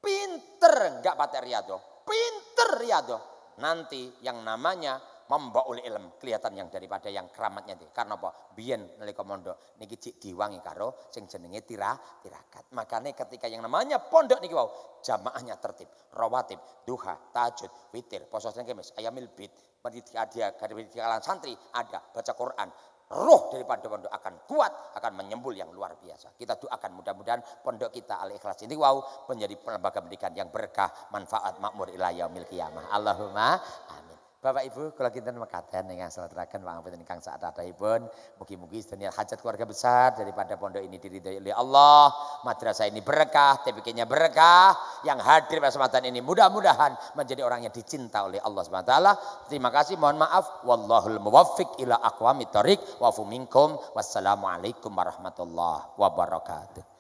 Pinter nggak pakai riado, oh. pinter riado. Oh. Nanti yang namanya membaul ilm kelihatan yang daripada yang keramatnya deh. Karena apa? Biyen nalika mondok niki cik diwangi karo sing jenenge tirah tirakat. Makanya ketika yang namanya pondok niki wow jamaahnya tertib, rawatib, duha, tajud, witir, poso kemes, ayamil bid, pendidikan dia, kalian santri ada, baca Quran, roh daripada pondok akan kuat, akan menyembul yang luar biasa. Kita doakan mudah-mudahan pondok kita Al-Ikhlas ini wow menjadi lembaga pendidikan yang berkah, manfaat, makmur ilayah, milkiyamah. Allahumma amin. Bapak Ibu, kalau kita dengan ingkang salateraken pangapunten ingkang saat ada ibu mungkin mungkin setiap hajat keluarga besar daripada pondok ini diri oleh Allah, madrasah ini berkah, tpk berkah, yang hadir pada kesempatan ini mudah-mudahan menjadi orang yang dicinta oleh Allah SWT. Terima kasih, mohon maaf. Wallahul muwaffiq ila aqwamit thariq wa fuminkum Wassalamualaikum warahmatullahi wabarakatuh.